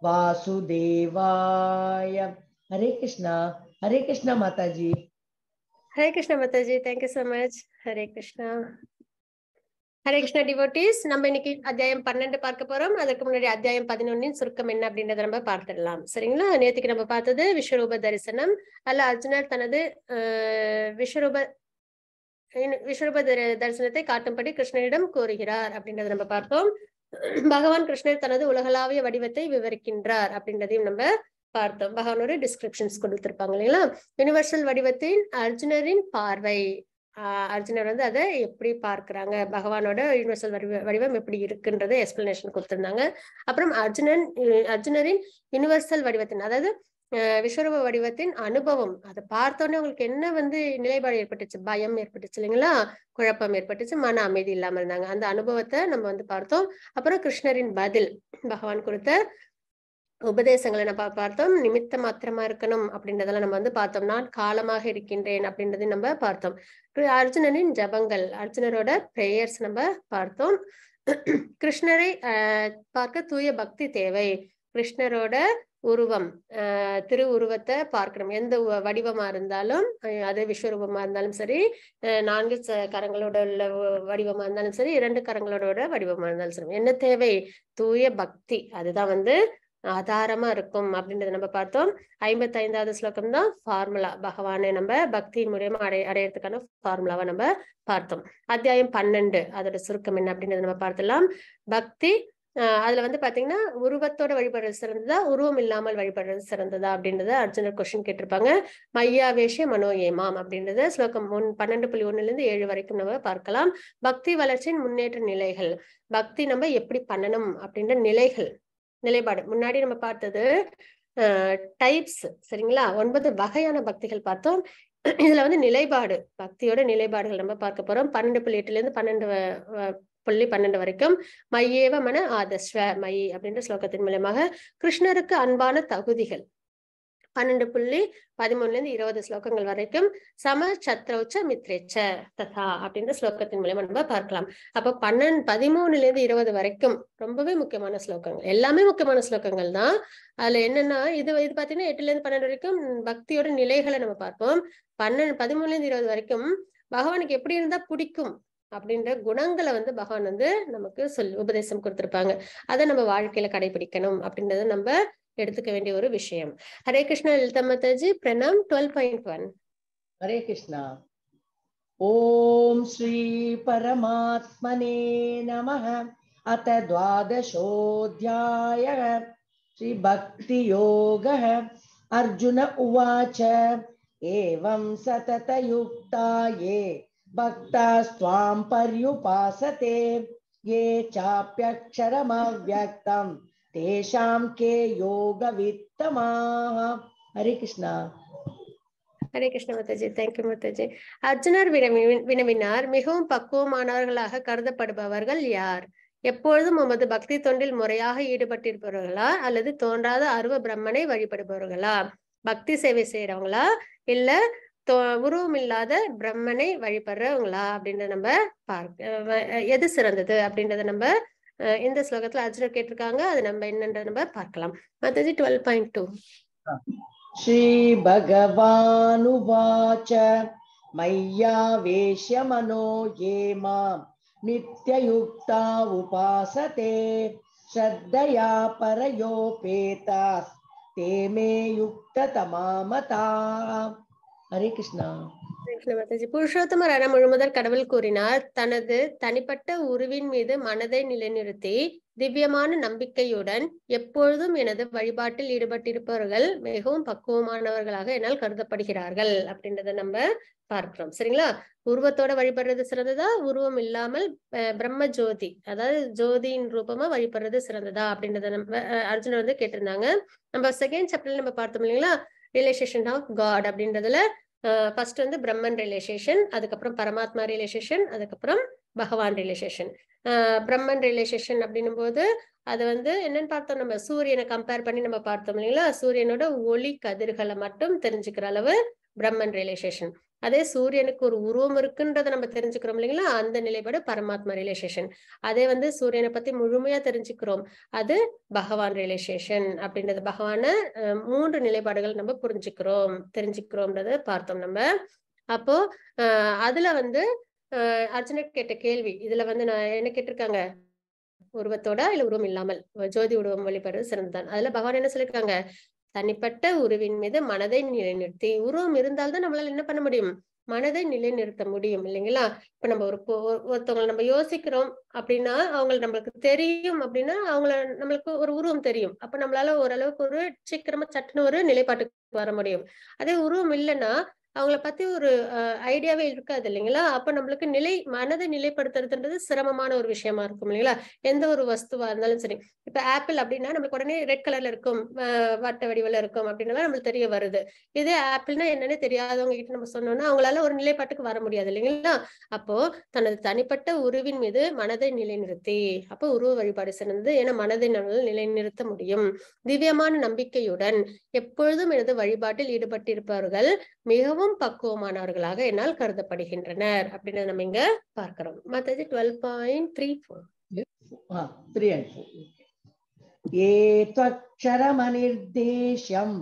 வாசுதேவாய Hare Krishna Hare Krishna Mataji Hare Krishna Mataji thank you so much Hare Krishna Hare Krishna devotees நம்ம இன்னைக்கு அத்தியாயம் பன்னெண்டு பார்க்க போறோம் அதுக்கு முன்னாடி அத்தியாயம் பதினொன்னின் சுருக்கம் என்ன அப்படின்றத நம்ம பார்த்துடலாம் சரிங்களா நேற்றுக்கு நம்ம பார்த்தது விஸ்வரூப தரிசனம் அல்ல அர்ஜுனர் தனது விஸ்வரூப விஸ்வரூப தரிசனத்தை காட்டும்படி கிருஷ்ணனிடம் கூறுகிறார் அப்படின்றத நம்ம பார்த்தோம் பகவான் கிருஷ்ணர் தனது உலகளாவிய வடிவத்தை விவரிக்கின்றார் அப்படின்றதையும் நம்ம பார்த்தோம் பகவானோட டிஸ்கிரிப்ஷன்ஸ் கொடுத்திருப்பாங்க இல்லைங்களா யூனிவர்சல் வடிவத்தின் அர்ஜுனரின் பார்வை அர்ஜுனர் வந்து அதை எப்படி பார்க்குறாங்க பகவானோட யூனிவர்சல் வடிவ வடிவம் எப்படி இருக்குன்றதை எக்ஸ்பிளனேஷன் கொடுத்துருந்தாங்க அப்புறம் அர்ஜுனன் அர்ஜுனரின் யூனிவர்சல் வடிவத்தின் அதாவது விஸ்வரூப வடிவத்தின் அனுபவம் அதை பார்த்தோன்னே உங்களுக்கு என்ன வந்து நிலைப்பாடு ஏற்பட்டுச்சு பயம் ஏற்பட்டுச்சு இல்லைங்களா குழப்பம் ஏற்பட்டுச்சு மன அமைதி இல்லாமல் இருந்தாங்க அந்த அனுபவத்தை நம்ம வந்து பார்த்தோம் அப்புறம் கிருஷ்ணரின் பதில் பகவான் கொடுத்த உபதேசங்களை நம்ம பார்த்தோம் நிமித்த மாத்திரமா இருக்கணும் அப்படின்றதெல்லாம் நம்ம வந்து பார்த்தோம் நான் காலமாக இருக்கின்றேன் அப்படின்றதையும் நம்ம பார்த்தோம் அர்ஜுனனின் ஜபங்கள் அர்ஜுனரோட பிரேயர்ஸ் நம்ம பார்த்தோம் கிருஷ்ணரை பார்க்க தூய பக்தி தேவை கிருஷ்ணரோட உருவம் திரு உருவத்தை பார்க்கணும் எந்த வடிவமா இருந்தாலும் அது விஸ்வரூபமா இருந்தாலும் சரி நான்கு கரங்களோட உள்ள வடிவமா இருந்தாலும் சரி இரண்டு கரங்களோட வடிவமா இருந்தாலும் சரி என்ன தேவை தூய பக்தி அதுதான் வந்து ஆதாரமா இருக்கும் அப்படின்றத நம்ம பார்த்தோம் ஐம்பத்தி ஐந்தாவது ஸ்லோகம் தான் ஃபார்முலா பகவானை நம்ம பக்தியின் மூலியமா அடை அடையறதுக்கான ஃபார்முலாவை நம்ம பார்த்தோம் அத்தியாயம் பன்னெண்டு அதோட சுருக்கம் என்ன அப்படின்றத நம்ம பார்த்தலாம் பக்தி அதுல வந்து பாத்தீங்கன்னா உருவத்தோட வழிபடுறது சிறந்ததா உருவம் இல்லாமல் வழிபடுறது சிறந்ததா அப்படின்றத அர்ஜுனர் கொஸ்டின் கேட்டிருப்பாங்க மையாவேஷ மனோ ஏமாம் அப்படின்றத ஸ்லோகம் ஒன் பன்னெண்டு புள்ளி ஒண்ணுல இருந்து ஏழு வரைக்கும் நம்ம பார்க்கலாம் பக்தி வளர்ச்சியின் முன்னேற்ற நிலைகள் பக்தி நம்ம எப்படி பண்ணணும் அப்படின்ற நிலைகள் நிலைப்பாடு முன்னாடி நம்ம பார்த்தது டைப்ஸ் சரிங்களா ஒன்பது வகையான பக்திகள் பார்த்தோம் இதுல வந்து நிலைப்பாடு பக்தியோட நிலைப்பாடுகள் நம்ம பார்க்க போறோம் பன்னெண்டு புள்ளி எட்டுல இருந்து பன்னெண்டு புள்ளி பன்னெண்டு வரைக்கும் மையேவ மன ஆதஸ்வ மை அப்படின்ற ஸ்லோகத்தின் மூலமாக கிருஷ்ணருக்கு அன்பான தகுதிகள் பன்னெண்டு புள்ளி பதிமூணுல இருந்து இருபது ஸ்லோகங்கள் வரைக்கும் சம சத்ரௌச்ச மித்ரேச்ச ததா அப்படின்ற ஸ்லோகத்தின் மூலயமா நம்ம பார்க்கலாம் அப்போ பன்னெண்டு இருந்து இருபது வரைக்கும் ரொம்பவே முக்கியமான ஸ்லோகங்கள் எல்லாமே முக்கியமான ஸ்லோகங்கள் தான் அதுல என்னன்னா இது இது பாத்தீங்கன்னா எட்டுல இருந்து பன்னெண்டு வரைக்கும் பக்தியோட நிலைகளை நம்ம பார்ப்போம் பன்னெண்டு பதிமூணுல இருந்து இருபது வரைக்கும் பகவானுக்கு எப்படி இருந்தா பிடிக்கும் அப்படின்ற குணங்களை வந்து பகவான் வந்து நமக்கு சொல் உபதேசம் கொடுத்திருப்பாங்க அதை நம்ம வாழ்க்கையில கடைபிடிக்கணும் அப்படின்றத நம்ம எடுத்துக்க வேண்டிய ஒரு விஷயம் ஹரே கிருஷ்ணா லலிதமதாஜி பிரணாம் twelve point one Hare Krishna Om Shri பரமாத்மனே நம அத்த துவாதசோத்தியாய ஸ்ரீ பக்தி யோக அர்ஜுன உவாச்ச एवं सततयुक्ताये भक्तास्त्वां पर्युपासते ये चाप्यक्षरमव्यक्तं तेषां के योगवित्तमाः हरे कृष्णा ஹரே கிருஷ்ண மாதாஜி தேங்க்யூ மாதாஜி அர்ஜுனர் வினவி வினவினார் மிகவும் பக்குவமானவர்களாக கருதப்படுபவர்கள் யார் எப்பொழுதும் உமது பக்தி தொண்டில் முறையாக ஈடுபட்டிருப்பவர்களா அல்லது தோன்றாத அருவ பிரம்மனை வழிபடுபவர்களா பக்தி சேவை செய்யறவங்களா இல்ல உருவமில்லாத பிரம்மனை வழிபடுறவங்களா அப்படின்றத நம்ம பார்க்க எது சிறந்தது அப்படின்றத நம்ம இந்த ஸ்லோகத்துல அர்ஜுனர் கேட்டிருக்காங்க அது நம்ம என்னன்றத நம்ம பார்க்கலாம் மத்தது டுவெல் பாயிண்ட் டூ ஸ்ரீ பகவானுவாச்ச मय्यावेश्य மனோ ये मां உபாசதே उपासते श्रद्धया परयोपेतास्ते मे ஹரே கிருஷ்ணா புருஷோத்தம ரன முழுமுதல் கடவுள் கூறினார் தனது தனிப்பட்ட உருவின் மீது மனதை நிலைநிறுத்தி திவ்யமான நம்பிக்கையுடன் எப்பொழுதும் எனது வழிபாட்டில் ஈடுபட்டிருப்பவர்கள் மிகவும் பக்குவமானவர்களாக என்னால் கருதப்படுகிறார்கள் அப்படின்றத நம்ம பார்க்கிறோம் சரிங்களா உருவத்தோட வழிபடுறது சிறந்ததா உருவம் இல்லாமல் பிரம்ம ஜோதி அதாவது ஜோதியின் ரூபமா வழிபடுறது சிறந்ததா அப்படின்றத நம்ம அர்ஜுனர் வந்து கேட்டிருந்தாங்க நம்ம செகண்ட் சாப்டர்ல நம்ம பார்த்தோம் இல்லைங்களா ரியலைசேஷன் ஆஃப் காட் அப்படின்றதுல ஃபர்ஸ்ட் வந்து பிரம்மன் ரிலேஷேஷன் அதுக்கப்புறம் பரமாத்மா ரிலேஷேஷன் அதுக்கப்புறம் பகவான் ரிலேஷேஷன் பிரம்மன் ரிலேஷேஷன் அப்படின்னும் போது அது வந்து என்னன்னு பார்த்தோம் நம்ம சூரியனை கம்பேர் பண்ணி நம்ம பார்த்தோம் இல்லைங்களா சூரியனோட ஒளி கதிர்களை மட்டும் தெரிஞ்சுக்கிற அளவு பிரம்மன் ரிலேஷேஷன் அதே சூரியனுக்கு ஒரு உருவம் இருக்குன்றத நம்ம தெரிஞ்சுக்கிறோம் இல்லைங்களா அந்த நிலைப்பாடு பரமாத்மா ரியலைசேஷன் அதே வந்து சூரியனை பத்தி முழுமையா தெரிஞ்சுக்கிறோம் அது பகவான் ரியலைசேஷன் அப்படின்றது பகவான மூன்று நிலைப்பாடுகள் நம்ம புரிஞ்சுக்கிறோம் தெரிஞ்சுக்கிறோம்ன்றத பார்த்தோம் நம்ம அப்போ அதுல வந்து அர்ஜுனா கேட்ட கேள்வி இதுல வந்து நான் என்ன கேட்டிருக்காங்க உருவத்தோட இல்ல உருவம் இல்லாமல் ஜோதி உருவம் வழிபடுறது சிறந்ததான் அதுல பகவான் என்ன சொல்லியிருக்காங்க தனிப்பட்ட உருவின் மீது மனதை நிலைநிறுத்தி உருவம் இருந்தால்தான் நம்மளால என்ன பண்ண முடியும் மனதை நிலைநிறுத்த முடியும் இல்லைங்களா இப்ப நம்ம ஒரு ஒருத்தவங்களை நம்ம யோசிக்கிறோம் அப்படின்னா அவங்க நம்மளுக்கு தெரியும் அப்படின்னா அவங்கள நம்மளுக்கு ஒரு உருவம் தெரியும் அப்ப நம்மளால ஓரளவுக்கு ஒரு சீக்கிரமா சட்டுன்னு ஒரு நிலைப்பாட்டுக்கு வர முடியும் அதே உருவம் இல்லைன்னா அவங்கள பத்தி ஒரு ஐடியாவே இருக்காது இல்லைங்களா அப்ப நம்மளுக்கு நிலை மனதை நிலைப்படுத்துறதுன்றது சிரமமான ஒரு விஷயமா இருக்கும் இல்லைங்களா எந்த ஒரு வஸ்துவா இருந்தாலும் சரி இப்ப ஆப்பிள் அப்படின்னா நம்மளுக்கு உடனே ரெட் கலர்ல இருக்கும் வட்ட வடிவில் இருக்கும் அப்படின்னா நம்மளுக்கு தெரிய வருது இதே ஆப்பிள்னா என்னன்னு தெரியாதவங்க கிட்ட நம்ம சொன்னோம்னா அவங்களால ஒரு நிலைப்பாட்டுக்கு வர முடியாது இல்லைங்களா அப்போ தனது தனிப்பட்ட உருவின் மீது மனதை நிலைநிறுத்தி அப்போ உருவ வழிபாடு சிறந்தது ஏன்னா மனதை நம்மளால் நிலைநிறுத்த முடியும் திவ்யமான நம்பிக்கையுடன் எப்பொழுதும் எனது வழிபாட்டில் ஈடுபட்டிருப்பவர்கள் மிகவும் மிகவும் பக்குவமானவர்களாக என்னால் கருதப்படுகின்றனர் அப்படின்னு நம்ம இங்க பார்க்கிறோம் மத்தது டுவெல் பாயிண்ட் த்ரீ ஃபோர் ஏத்வக்ஷரமனிர்தேஷம்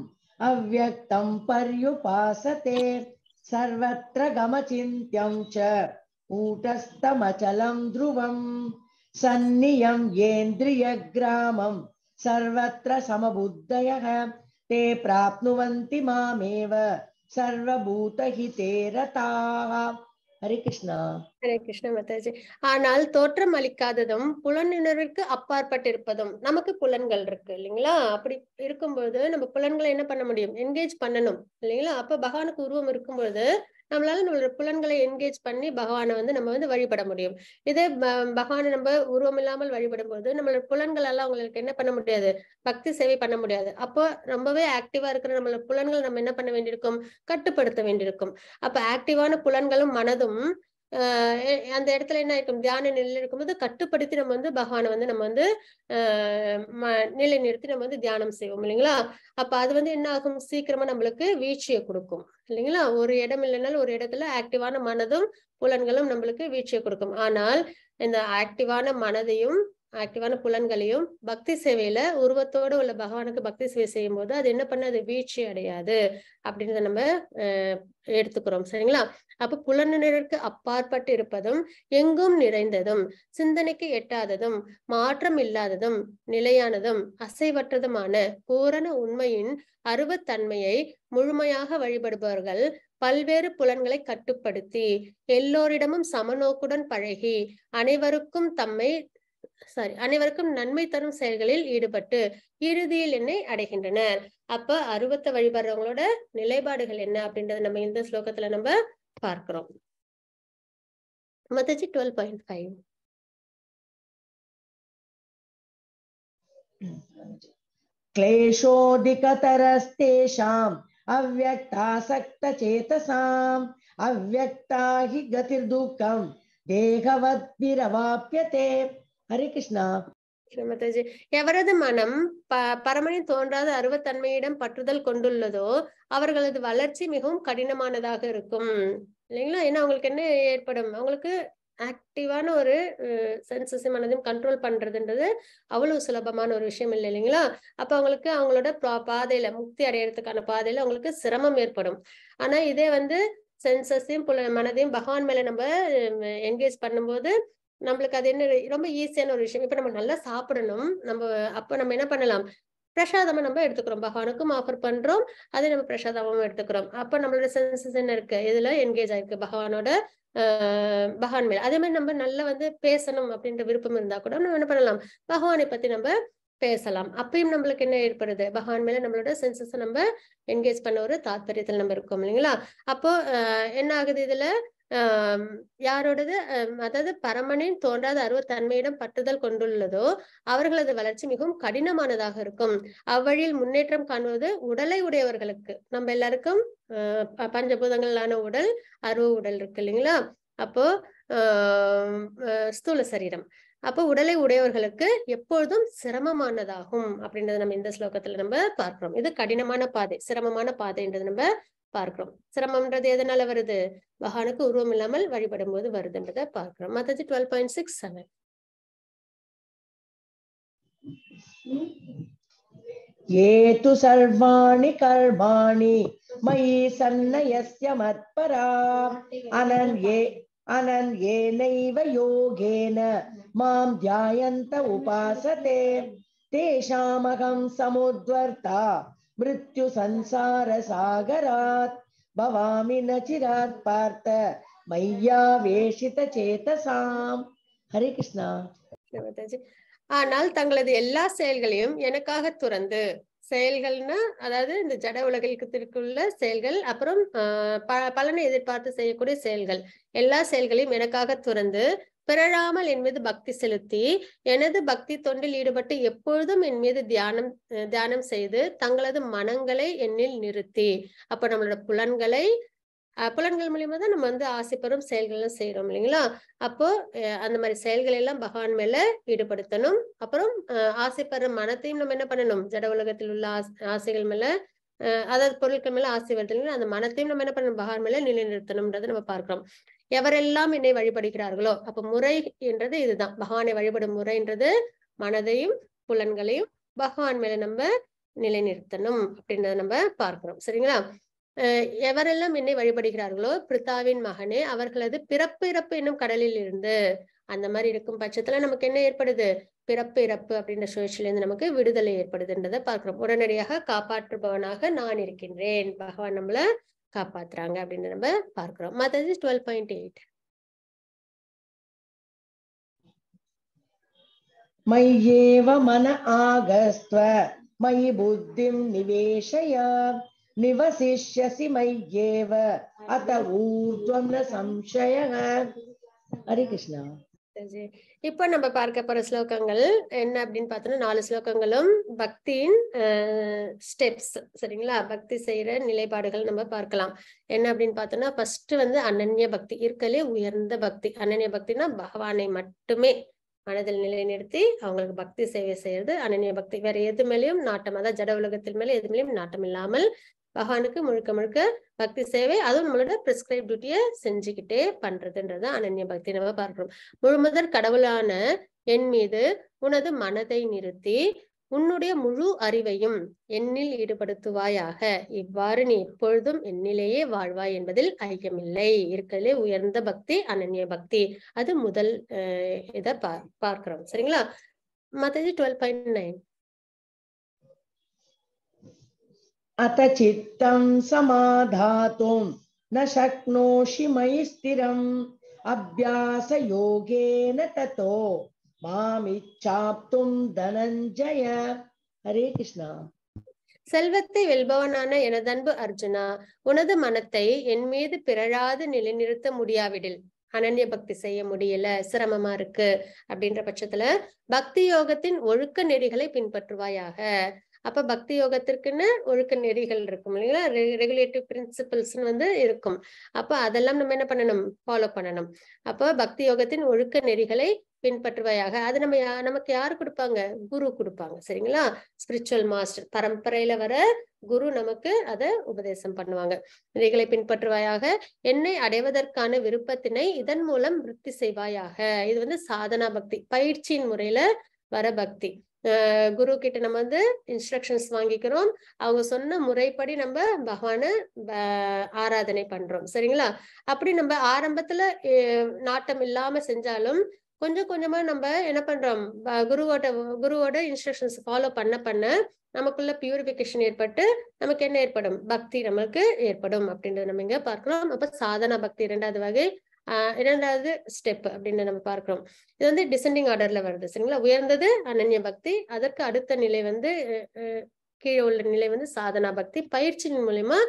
அவ்வக்தம் பர்யுபாசதே சர்வத்ர கமசிந்தியம் ச ஊட்டஸ்தமச்சலம் த்ருவம் ஏந்திரிய கிராமம் சர்வத்ர சமபுத்தயக தே பிராப்னுவந்தி மாமேவ சர்வபூதஹிதே ஹரே கிருஷ்ணா ஹரே கிருஷ்ணா ஆனால் தோற்றம் அளிக்காததும் புலனுணர்விற்கு அப்பாற்பட்டிருப்பதும் நமக்கு புலன்கள் இருக்கு இல்லைங்களா அப்படி இருக்கும்போது நம்ம புலன்களை என்ன பண்ண முடியும் என்கேஜ் பண்ணணும் இல்லைங்களா அப்ப பகவானுக்கு உருவம் இருக்கும்பொழுது நம்மளால நம்மளோட புலன்களை என்கேஜ் பண்ணி பகவானை வந்து நம்ம வந்து வழிபட முடியும் இதே பகவானை நம்ம உருவம் இல்லாமல் வழிபடும் போது நம்மளோட புலன்கள் எல்லாம் அவங்களுக்கு என்ன பண்ண முடியாது பக்தி சேவை பண்ண முடியாது அப்போ ரொம்பவே ஆக்டிவா இருக்கிற நம்மளோட புலன்கள் நம்ம என்ன பண்ண வேண்டியிருக்கும் கட்டுப்படுத்த வேண்டியிருக்கும் அப்ப ஆக்டிவான புலன்களும் மனதும் அந்த இடத்துல என்ன இருக்கும் தியான நிலையில இருக்கும்போது கட்டுப்படுத்தி நம்ம வந்து பகவானை வந்து நம்ம வந்து நிலை நிறுத்தி நம்ம வந்து தியானம் செய்வோம் இல்லைங்களா அப்ப அது வந்து என்ன ஆகும் சீக்கிரமா நம்மளுக்கு வீழ்ச்சியை கொடுக்கும் இல்லைங்களா ஒரு இடம் இல்லைனாலும் ஒரு இடத்துல ஆக்டிவான மனதும் புலன்களும் நம்மளுக்கு வீழ்ச்சியை கொடுக்கும் ஆனால் இந்த ஆக்டிவான மனதையும் ஆக்டிவான புலன்களையும் பக்தி சேவையில உருவத்தோடு உள்ள பகவானுக்கு பக்தி சேவை செய்யும் போது அது என்ன பண்ண அது வீழ்ச்சி அடையாது அப்படின்றத நம்ம எடுத்துக்கிறோம் சரிங்களா அப்ப புலனுக்கு அப்பாற்பட்டு இருப்பதும் எங்கும் நிறைந்ததும் சிந்தனைக்கு எட்டாததும் மாற்றம் இல்லாததும் நிலையானதும் அசைவற்றதுமான பூரண உண்மையின் அருவத்தன்மையை முழுமையாக வழிபடுபவர்கள் பல்வேறு புலன்களை கட்டுப்படுத்தி எல்லோரிடமும் சமநோக்குடன் பழகி அனைவருக்கும் தம்மை சாரி அனைவருக்கும் நன்மை தரும் செயல்களில் ஈடுபட்டு இறுதியில் என்னை அடைகின்றனர் அப்ப அருவத்தை வழிபடுறவங்களோட நிலைப்பாடுகள் என்ன அப்படின்றத நம்ம இந்த ஸ்லோகத்துல நம்ம பார்க்கிறோம் மத்தச்சு டுவெல் பாயிண்ட் ஃபைவ் क्लेशोऽधिकतरस्तेषाम् अव्यक्तासक्तचेतसाम् अव्यक्ता हि गतिर्दुःखम् देहवद्भिरवाप्यते ஹரே கிருஷ்ணா மாதாஜி எவரது மனம் ப பரமனை தோன்றாத அருவத்தன்மையிடம் பற்றுதல் கொண்டுள்ளதோ அவர்களது வளர்ச்சி மிகவும் கடினமானதாக இருக்கும் இல்லைங்களா ஏன்னா அவங்களுக்கு என்ன ஏற்படும் அவங்களுக்கு ஆக்டிவான ஒரு சென்சஸ் மனதையும் கண்ட்ரோல் பண்றதுன்றது அவ்வளவு சுலபமான ஒரு விஷயம் இல்லை இல்லைங்களா அப்ப அவங்களுக்கு அவங்களோட பாதையில முக்தி அடையறதுக்கான பாதையில அவங்களுக்கு சிரமம் ஏற்படும் ஆனா இதே வந்து சென்சஸையும் புல மனதையும் பகவான் மேல நம்ம என்கேஜ் பண்ணும்போது நம்மளுக்கு அது என்ன ரொம்ப ஈஸியான ஒரு விஷயம் இப்ப நம்ம நல்லா சாப்பிடணும் நம்ம அப்ப நம்ம என்ன பண்ணலாம் பிரசாதமா நம்ம எடுத்துக்கிறோம் பகவானுக்கும் ஆஃபர் பண்றோம் அதே நம்ம பிரசாதமும் எடுத்துக்கிறோம் அப்ப நம்மளோட சென்சஸ் என்ன இருக்கு இதுல என்கேஜ் ஆயிருக்கு பகவானோட பகவான் மேல அதே மாதிரி நம்ம நல்லா வந்து பேசணும் அப்படின்ற விருப்பம் இருந்தா கூட நம்ம என்ன பண்ணலாம் பகவானை பத்தி நம்ம பேசலாம் அப்பயும் நம்மளுக்கு என்ன ஏற்படுது பகவான் மேல நம்மளோட சென்சஸை நம்ம என்கேஜ் பண்ண ஒரு தாத்பரியத்துல நம்ம இருக்கோம் இல்லைங்களா அப்போ என்ன ஆகுது இதுல யாரோடது அதாவது பரமனின் தோன்றாத அருவத்தன்மையிடம் பற்றுதல் கொண்டுள்ளதோ அவர்களது வளர்ச்சி மிகவும் கடினமானதாக இருக்கும் அவ்வழியில் முன்னேற்றம் காணுவது உடலை உடையவர்களுக்கு நம்ம எல்லாருக்கும் பஞ்சபூதங்களான உடல் அருவ உடல் இருக்கு இல்லைங்களா அப்போ ஸ்தூல சரீரம் அப்போ உடலை உடையவர்களுக்கு எப்பொழுதும் சிரமமானதாகும் அப்படின்றத நம்ம இந்த ஸ்லோகத்துல நம்ம பார்க்கிறோம் இது கடினமான பாதை சிரமமான பாதைன்றது நம்ம பார்க்கிறோம் சிரமம்ன்றது எதனால வருது பகவானுக்கு உருவம் இல்லாமல் வழிபடும் போது வருதுன்றத பார்க்கிறோம் மத்தது டுவெல் பாயிண்ட் சிக்ஸ் செவன் ये तु मृत्यु சன்சார சாகராத் பவாமி न பார்த்த पार्थ மையாவேஷித சேதசாம் ஹரி கிருஷ்ணா ஆனால் தங்களது எல்லா செயல்களையும் எனக்காக துறந்து செயல்கள்னா அதாவது இந்த ஜட உலகத்திற்குள்ள செயல்கள் அப்புறம் பலனை எதிர்பார்த்து செய்யக்கூடிய செயல்கள் எல்லா செயல்களையும் எனக்காக துறந்து பிறழாமல் என் மீது பக்தி செலுத்தி எனது பக்தி தொண்டில் ஈடுபட்டு எப்பொழுதும் என் மீது தியானம் தியானம் செய்து தங்களது மனங்களை என்னில் நிறுத்தி அப்ப நம்மளோட புலன்களை புலன்கள் மூலியமா தான் நம்ம வந்து ஆசை பெறும் செயல்கள்லாம் செய்யறோம் இல்லைங்களா அப்போ அந்த மாதிரி செயல்கள் எல்லாம் பகவான் மேல ஈடுபடுத்தணும் அப்புறம் ஆசை பெற மனத்தையும் நம்ம என்ன பண்ணணும் ஜட உலகத்தில் உள்ள ஆசைகள் மேல அதாவது பொருட்கள் மேல ஆசை வருது அந்த மனத்தையும் நம்ம என்ன பண்ணணும் பகவான் மேல நிலைநிறுத்தணும்ன்றதை நம்ம பார்க்கிறோம் எவரெல்லாம் என்னை வழிபடுகிறார்களோ அப்ப முறை என்றது இதுதான் பகவானை வழிபடும் முறைன்றது மனதையும் புலன்களையும் பகவான் மேல நம்ம நிலைநிறுத்தணும் அப்படின்றத நம்ம பார்க்கிறோம் சரிங்களா எவரெல்லாம் என்னை வழிபடுகிறார்களோ பிரித்தாவின் மகனே அவர்களது பிறப்பு இறப்பு என்னும் கடலில் இருந்து அந்த மாதிரி இருக்கும் பட்சத்துல நமக்கு என்ன ஏற்படுது பிறப்பு இறப்பு அப்படின்ற இருந்து நமக்கு விடுதலை ஏற்படுதுன்றதை பார்க்கிறோம் உடனடியாக காப்பாற்றுபவனாக நான் இருக்கின்றேன் பகவான் நம்மள காப்பாத்துறாங்க அப்படின்னு நம்ம பார்க்கிறோம் மற்றது டுவெல் பாயிண்ட் எயிட் मय्येव मन आगस्त्व मयि बुद्धिं निवेशय निवसिष्यसि मय्येव अत ऊर्ध्वं न संशयः हरे कृष्ण மாதாஜி இப்போ நம்ம பார்க்க போற ஸ்லோகங்கள் என்ன அப்படின்னு பார்த்தோம்னா நாலு ஸ்லோகங்களும் பக்தியின் ஸ்டெப்ஸ் சரிங்களா பக்தி செய்யற நிலைப்பாடுகள் நம்ம பார்க்கலாம் என்ன அப்படின்னு பார்த்தோம்னா ஃபர்ஸ்ட் வந்து அனன்ய பக்தி இருக்கலே உயர்ந்த பக்தி அனன்ய பக்தினா பகவானை மட்டுமே மனதில் நிலைநிறுத்தி அவங்களுக்கு பக்தி சேவை செய்யறது அனன்ய பக்தி வேற எது மேலேயும் நாட்டம் அதாவது ஜட உலகத்தின் மேலே எது மேலேயும் நாட்டம் இல்லாமல் பகவானுக்கு முழுக்க முழுக்க பக்தி சேவை அதுவும் நம்மளோட பிரிஸ்கிரைப் டியூட்டியை செஞ்சுக்கிட்டே பண்றதுன்றத அனன்ய பக்தி நம்ம பார்க்கிறோம் முதல் கடவுளான என் மீது உனது மனதை நிறுத்தி உன்னுடைய முழு அறிவையும் என்னில் ஈடுபடுத்துவாயாக இவ்வாறு நீ எப்பொழுதும் என்னிலேயே வாழ்வாய் என்பதில் ஐயமில்லை இருக்கிறதே உயர்ந்த பக்தி அனன்ய பக்தி அது முதல் இதை பா பார்க்கிறோம் சரிங்களா மத்தது டுவெல் பாயிண்ட் நைன் சித்தம் சமாதாத்தும் समाधातुं சக்னோஷி शक्नोषि मयि स्थिरम् अभ्यासयोगेन ततो மாமிச்சாப்தும் தனஞ்சய ஹரே கிருஷ்ணா செல்வத்தை வெல்பவனான எனதன்பு அர்ஜுனா உனது மனத்தை என் மீது பிறழாது நிலைநிறுத்த முடியாவிடில் அனன்ய பக்தி செய்ய முடியல சிரமமா இருக்கு அப்படின்ற பட்சத்துல பக்தி யோகத்தின் ஒழுக்க நெறிகளை பின்பற்றுவாயாக அப்ப பக்தி யோகத்திற்குன்னு ஒழுக்க நெறிகள் இருக்கும் இல்லைங்களா ரெகுலேட்டிவ் பிரின்சிபிள்ஸ் வந்து இருக்கும் அப்ப அதெல்லாம் நம்ம என்ன பண்ணணும் ஃபாலோ பண்ணணும் அப்ப பக்தி யோகத்தின் ஒழுக்க நெறிகளை பின்பற்றுவையாக அது நம்ம நமக்கு யாரு கொடுப்பாங்க குரு கொடுப்பாங்க சரிங்களா ஸ்பிரிச்சுவல் மாஸ்டர் பரம்பரையில வர குரு நமக்கு அதை உபதேசம் பண்ணுவாங்க இதைகளை பின்பற்றுவாயாக என்னை அடைவதற்கான விருப்பத்தினை இதன் மூலம் விருத்தி செய்வாயாக இது வந்து சாதனா பக்தி பயிற்சியின் முறையில வர பக்தி குரு கிட்ட நம்ம வந்து இன்ஸ்ட்ரக்ஷன்ஸ் வாங்கிக்கிறோம் அவங்க சொன்ன முறைப்படி நம்ம பகவான ஆராதனை பண்றோம் சரிங்களா அப்படி நம்ம ஆரம்பத்துல நாட்டம் இல்லாம செஞ்சாலும் கொஞ்சம் கொஞ்சமா நம்ம என்ன பண்றோம் குருவோட குருவோட இன்ஸ்ட்ரக்ஷன்ஸ் ஃபாலோ பண்ண பண்ண நமக்குள்ள பியூரிபிகேஷன் ஏற்பட்டு நமக்கு என்ன ஏற்படும் பக்தி நமக்கு ஏற்படும் அப்படின்றத நம்ம இங்க பார்க்கிறோம் அப்ப சாதனா பக்தி இரண்டாவது வகை இரண்டாவது ஸ்டெப் அப்படின்னு நம்ம பார்க்கிறோம் இது வந்து டிசெண்டிங் ஆர்டர்ல வருது சரிங்களா உயர்ந்தது அனன்ய பக்தி அதற்கு அடுத்த நிலை வந்து கீழே உள்ள நிலை வந்து சாதனா பக்தி பயிற்சியின் மூலயமா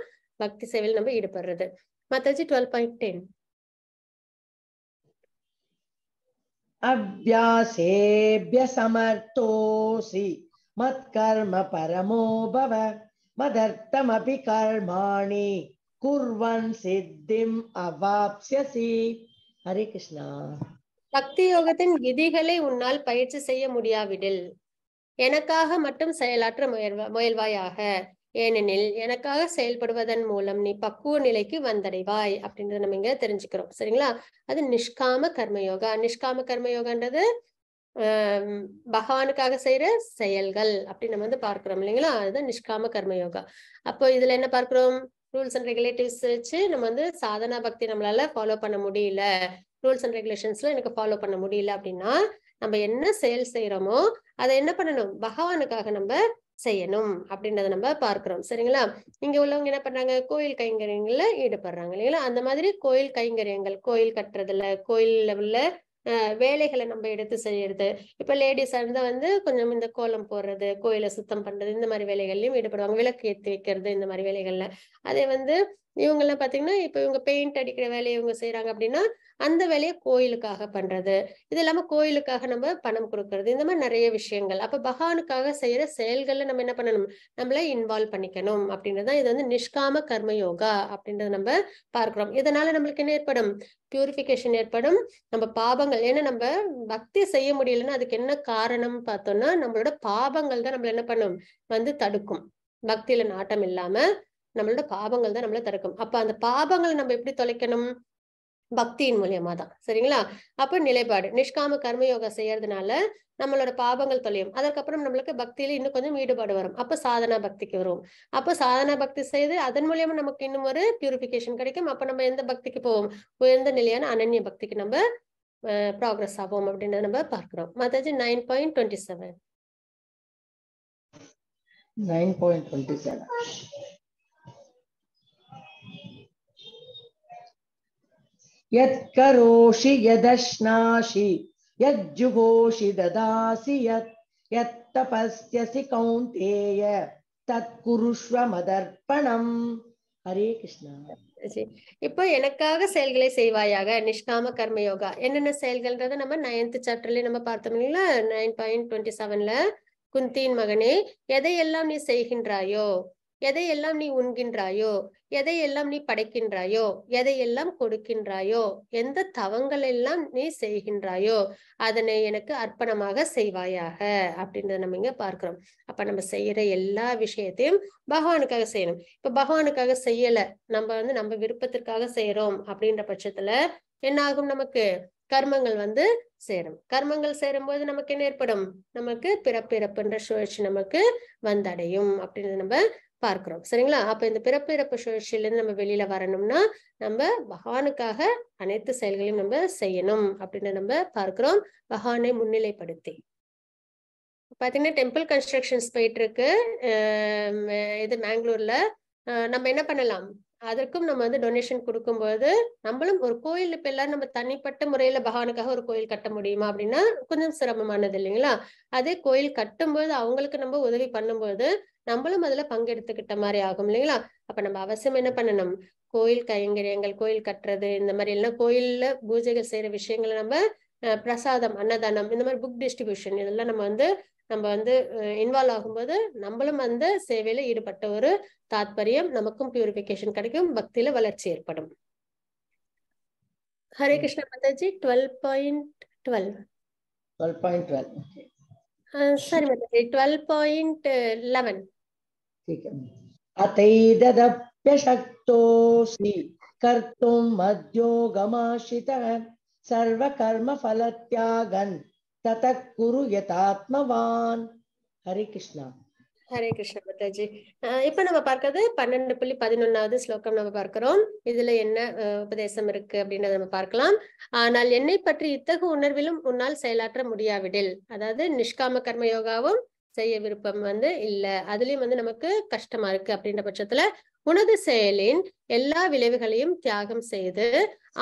பக்தி சேவையில் நம்ம ஈடுபடுறது மத்தாச்சு டுவெல் பாயிண்ட் டென் अभ्यासेभ्य समर्थोऽसि मत्कर्म परमो भव मदर्थमपि கர்மாணி குர்வன் சித்திம் அவாப்சியசி ஹரே கிருஷ்ணா பக்தி யோகத்தின் விதிகளை உன்னால் பயிற்சி செய்ய முடியாவிடில் எனக்காக மட்டும் செயலாற்ற முயல்வா முயல்வாயாக ஏனெனில் எனக்காக செயல்படுவதன் மூலம் நீ பக்குவ நிலைக்கு வந்தடைவாய் அப்படின்றத நம்ம இங்க தெரிஞ்சுக்கிறோம் சரிங்களா அது நிஷ்காம கர்மயோகா நிஷ்காம கர்மயோகான்றது பகவானுக்காக செய்யற செயல்கள் அப்படின்னு நம்ம வந்து பார்க்கிறோம் இல்லைங்களா அதுதான் நிஷ்காம கர்மயோகா அப்போ இதுல என்ன பார்க்கிறோம் ரூல்ஸ் அண்ட் ரெகுலேட்டிவ்ஸ் வச்சு நம்ம வந்து சாதனா பக்தி நம்மளால ஃபாலோ பண்ண முடியல ரூல்ஸ் அண்ட் ரெகுலேஷன்ஸ்ல எனக்கு ஃபாலோ பண்ண முடியல அப்படின்னா நம்ம என்ன செயல் செய்யறோமோ அதை என்ன பண்ணணும் பகவானுக்காக நம்ம செய்யணும் அப்படின்றத நம்ம பார்க்கிறோம் சரிங்களா இங்க உள்ளவங்க என்ன பண்றாங்க கோயில் கைங்கரியங்கள்ல ஈடுபடுறாங்க இல்லைங்களா அந்த மாதிரி கோயில் கைங்கரியங்கள் கோயில் கட்டுறதுல கோயில்ல உள்ள வேலைகளை நம்ம எடுத்து செய்யறது இப்ப லேடிஸ் இருந்தா வந்து கொஞ்சம் இந்த கோலம் போடுறது கோயிலை சுத்தம் பண்றது இந்த மாதிரி வேலைகள்லயும் ஈடுபடுவாங்க விளக்கு ஏற்றி வைக்கிறது இந்த மாதிரி வேலைகள்ல அதே வந்து இவங்கெல்லாம் பார்த்தீங்கன்னா இப்போ இவங்க பெயிண்ட் அடிக்கிற வேலையை இவங்க செய்கிறாங்க அப்படின்னா அந்த வேலையை கோயிலுக்காக பண்ணுறது இது இல்லாமல் கோயிலுக்காக நம்ம பணம் கொடுக்கறது இந்த மாதிரி நிறைய விஷயங்கள் அப்போ பகவானுக்காக செய்கிற செயல்களில் நம்ம என்ன பண்ணணும் நம்மளை இன்வால்வ் பண்ணிக்கணும் அப்படின்றது தான் இது வந்து நிஷ்காம கர்ம யோகா அப்படின்றத நம்ம பார்க்குறோம் இதனால நம்மளுக்கு என்ன ஏற்படும் பியூரிஃபிகேஷன் ஏற்படும் நம்ம பாபங்கள் ஏன்னா நம்ம பக்தி செய்ய முடியலன்னா அதுக்கு என்ன காரணம் பார்த்தோம்னா நம்மளோட பாபங்கள் தான் நம்மள என்ன பண்ணும் வந்து தடுக்கும் பக்தியில நாட்டம் இல்லாம நம்மளோட பாவங்கள் தான் நம்மள திறக்கும் அப்ப அந்த பாவங்களை நம்ம எப்படி தொலைக்கணும் பக்தியின் மூலியமா தான் சரிங்களா அப்ப நிலைப்பாடு நிஷ்காம யோகா செய்யறதுனால நம்மளோட பாபங்கள் தொலையும் அதுக்கப்புறம் நம்மளுக்கு பக்தியில இன்னும் கொஞ்சம் ஈடுபாடு வரும் அப்ப சாதனா பக்திக்கு வரும் அப்ப சாதனா பக்தி செய்து அதன் மூலியமா நமக்கு இன்னும் ஒரு பியூரிபிகேஷன் கிடைக்கும் அப்ப நம்ம எந்த பக்திக்கு போவோம் உயர்ந்த நிலையான அனன்ய பக்திக்கு நம்ம ப்ராக்ரஸ் ஆகும் அப்படின்றத நம்ம பார்க்கிறோம் Mataji nine point twenty seven nine point twenty seven यत्करोषि ததாசி யத் ददासि यत् यत्तपस्यसि தத் குருஷ்வ மதர்ப்பணம் ஹரே கிருஷ்ணா இப்போ எனக்காக செயல்களை செய்வாயாக நிஷ்காம கர்ம யோகா என்னென்ன செயல்கள்ன்றத நம்ம நைன்த் சாப்டர்ல நம்ம பார்த்தோம் இல்லைங்களா நைன் பாயிண்ட் டுவெண்ட்டி செவன்ல குந்தியின் மகனே எதையெல்லாம் நீ செய்கின்றாயோ எதையெல்லாம் நீ உண்கின்றாயோ எதையெல்லாம் நீ படைக்கின்றாயோ எதையெல்லாம் கொடுக்கின்றாயோ எந்த தவங்கள் எல்லாம் நீ செய்கின்றாயோ அதனை எனக்கு அர்ப்பணமாக செய்வாயாக அப்படின்றத நம்ம இங்க பார்க்கிறோம் அப்ப நம்ம செய்யற எல்லா விஷயத்தையும் பகவானுக்காக செய்யணும் இப்ப பகவானுக்காக செய்யல நம்ம வந்து நம்ம விருப்பத்திற்காக செய்யறோம் அப்படின்ற பட்சத்துல என்ன ஆகும் நமக்கு கர்மங்கள் வந்து சேரும் கர்மங்கள் சேரும் போது நமக்கு என்ன ஏற்படும் நமக்கு பிறப்பிறப்புன்ற சுழற்சி நமக்கு வந்தடையும் அப்படின்னு நம்ம பார்க்கிறோம் சரிங்களா அப்ப இந்த பிறப்பு இறப்பு சுழற்சியிலேருந்து நம்ம வெளியில வரணும்னா நம்ம பகவானுக்காக அனைத்து செயல்களையும் நம்ம செய்யணும் அப்படின்னு நம்ம பார்க்கிறோம் பகவானை முன்னிலைப்படுத்தி பாத்தீங்கன்னா டெம்பிள் கன்ஸ்ட்ரக்ஷன்ஸ் போயிட்டு இருக்கு இது மேங்களூர்ல நம்ம என்ன பண்ணலாம் அதற்கும் நம்ம வந்து டொனேஷன் கொடுக்கும்போது நம்மளும் ஒரு கோயில் இப்ப எல்லாரும் நம்ம தனிப்பட்ட முறையில பகவானுக்காக ஒரு கோயில் கட்ட முடியுமா அப்படின்னா கொஞ்சம் சிரமமானது இல்லைங்களா அதே கோயில் கட்டும்போது அவங்களுக்கு நம்ம உதவி பண்ணும்போது நம்மளும் அதுல பங்கெடுத்துக்கிட்ட மாதிரி ஆகும் இல்லைங்களா அப்ப நம்ம அவசியம் என்ன பண்ணணும் கோயில் கைங்கரியங்கள் கோயில் கட்டுறது இந்த மாதிரி எல்லாம் கோயில்ல பூஜைகள் செய்யற விஷயங்களை நம்ம பிரசாதம் அன்னதானம் இந்த மாதிரி புக் டிஸ்ட்ரிபியூஷன் இதெல்லாம் நம்ம வந்து நம்ம வந்து இன்வால்வ் ஆகும்போது நம்மளும் அந்த சேவையில ஈடுபட்ட ஒரு தாத்பரியம் நமக்கும் பியூரிபிகேஷன் கிடைக்கும் பக்தியில வளர்ச்சி ஏற்படும் Hare Krishna Mataji twelve point twelve twelve point twelve சரி மாதாஜி டுவெல் பாயிண்ட் லெவன் ठीक है மத்யோகமாஷித சர்வ கர்ம सर्वकर्मफलत्यागन् ततः कुरु यथात्मवान् हरे कृष्णा ஹரே கிருஷ்ண பத்தாஜி இப்ப நம்ம பார்க்கறது பன்னெண்டு புள்ளி பதினொன்னாவது ஸ்லோகம் நம்ம பார்க்கிறோம் இதுல என்ன உபதேசம் இருக்கு அப்படின்றத நம்ம பார்க்கலாம் ஆனால் என்னை பற்றி இத்தகு உணர்விலும் உன்னால் செயலாற்ற முடியாவிடில் அதாவது நிஷ்காம கர்ம யோகாவும் செய்ய விருப்பம் வந்து இல்லை அதுலயும் வந்து நமக்கு கஷ்டமா இருக்கு அப்படின்ற பட்சத்துல உனது செயலின் எல்லா விளைவுகளையும் தியாகம் செய்து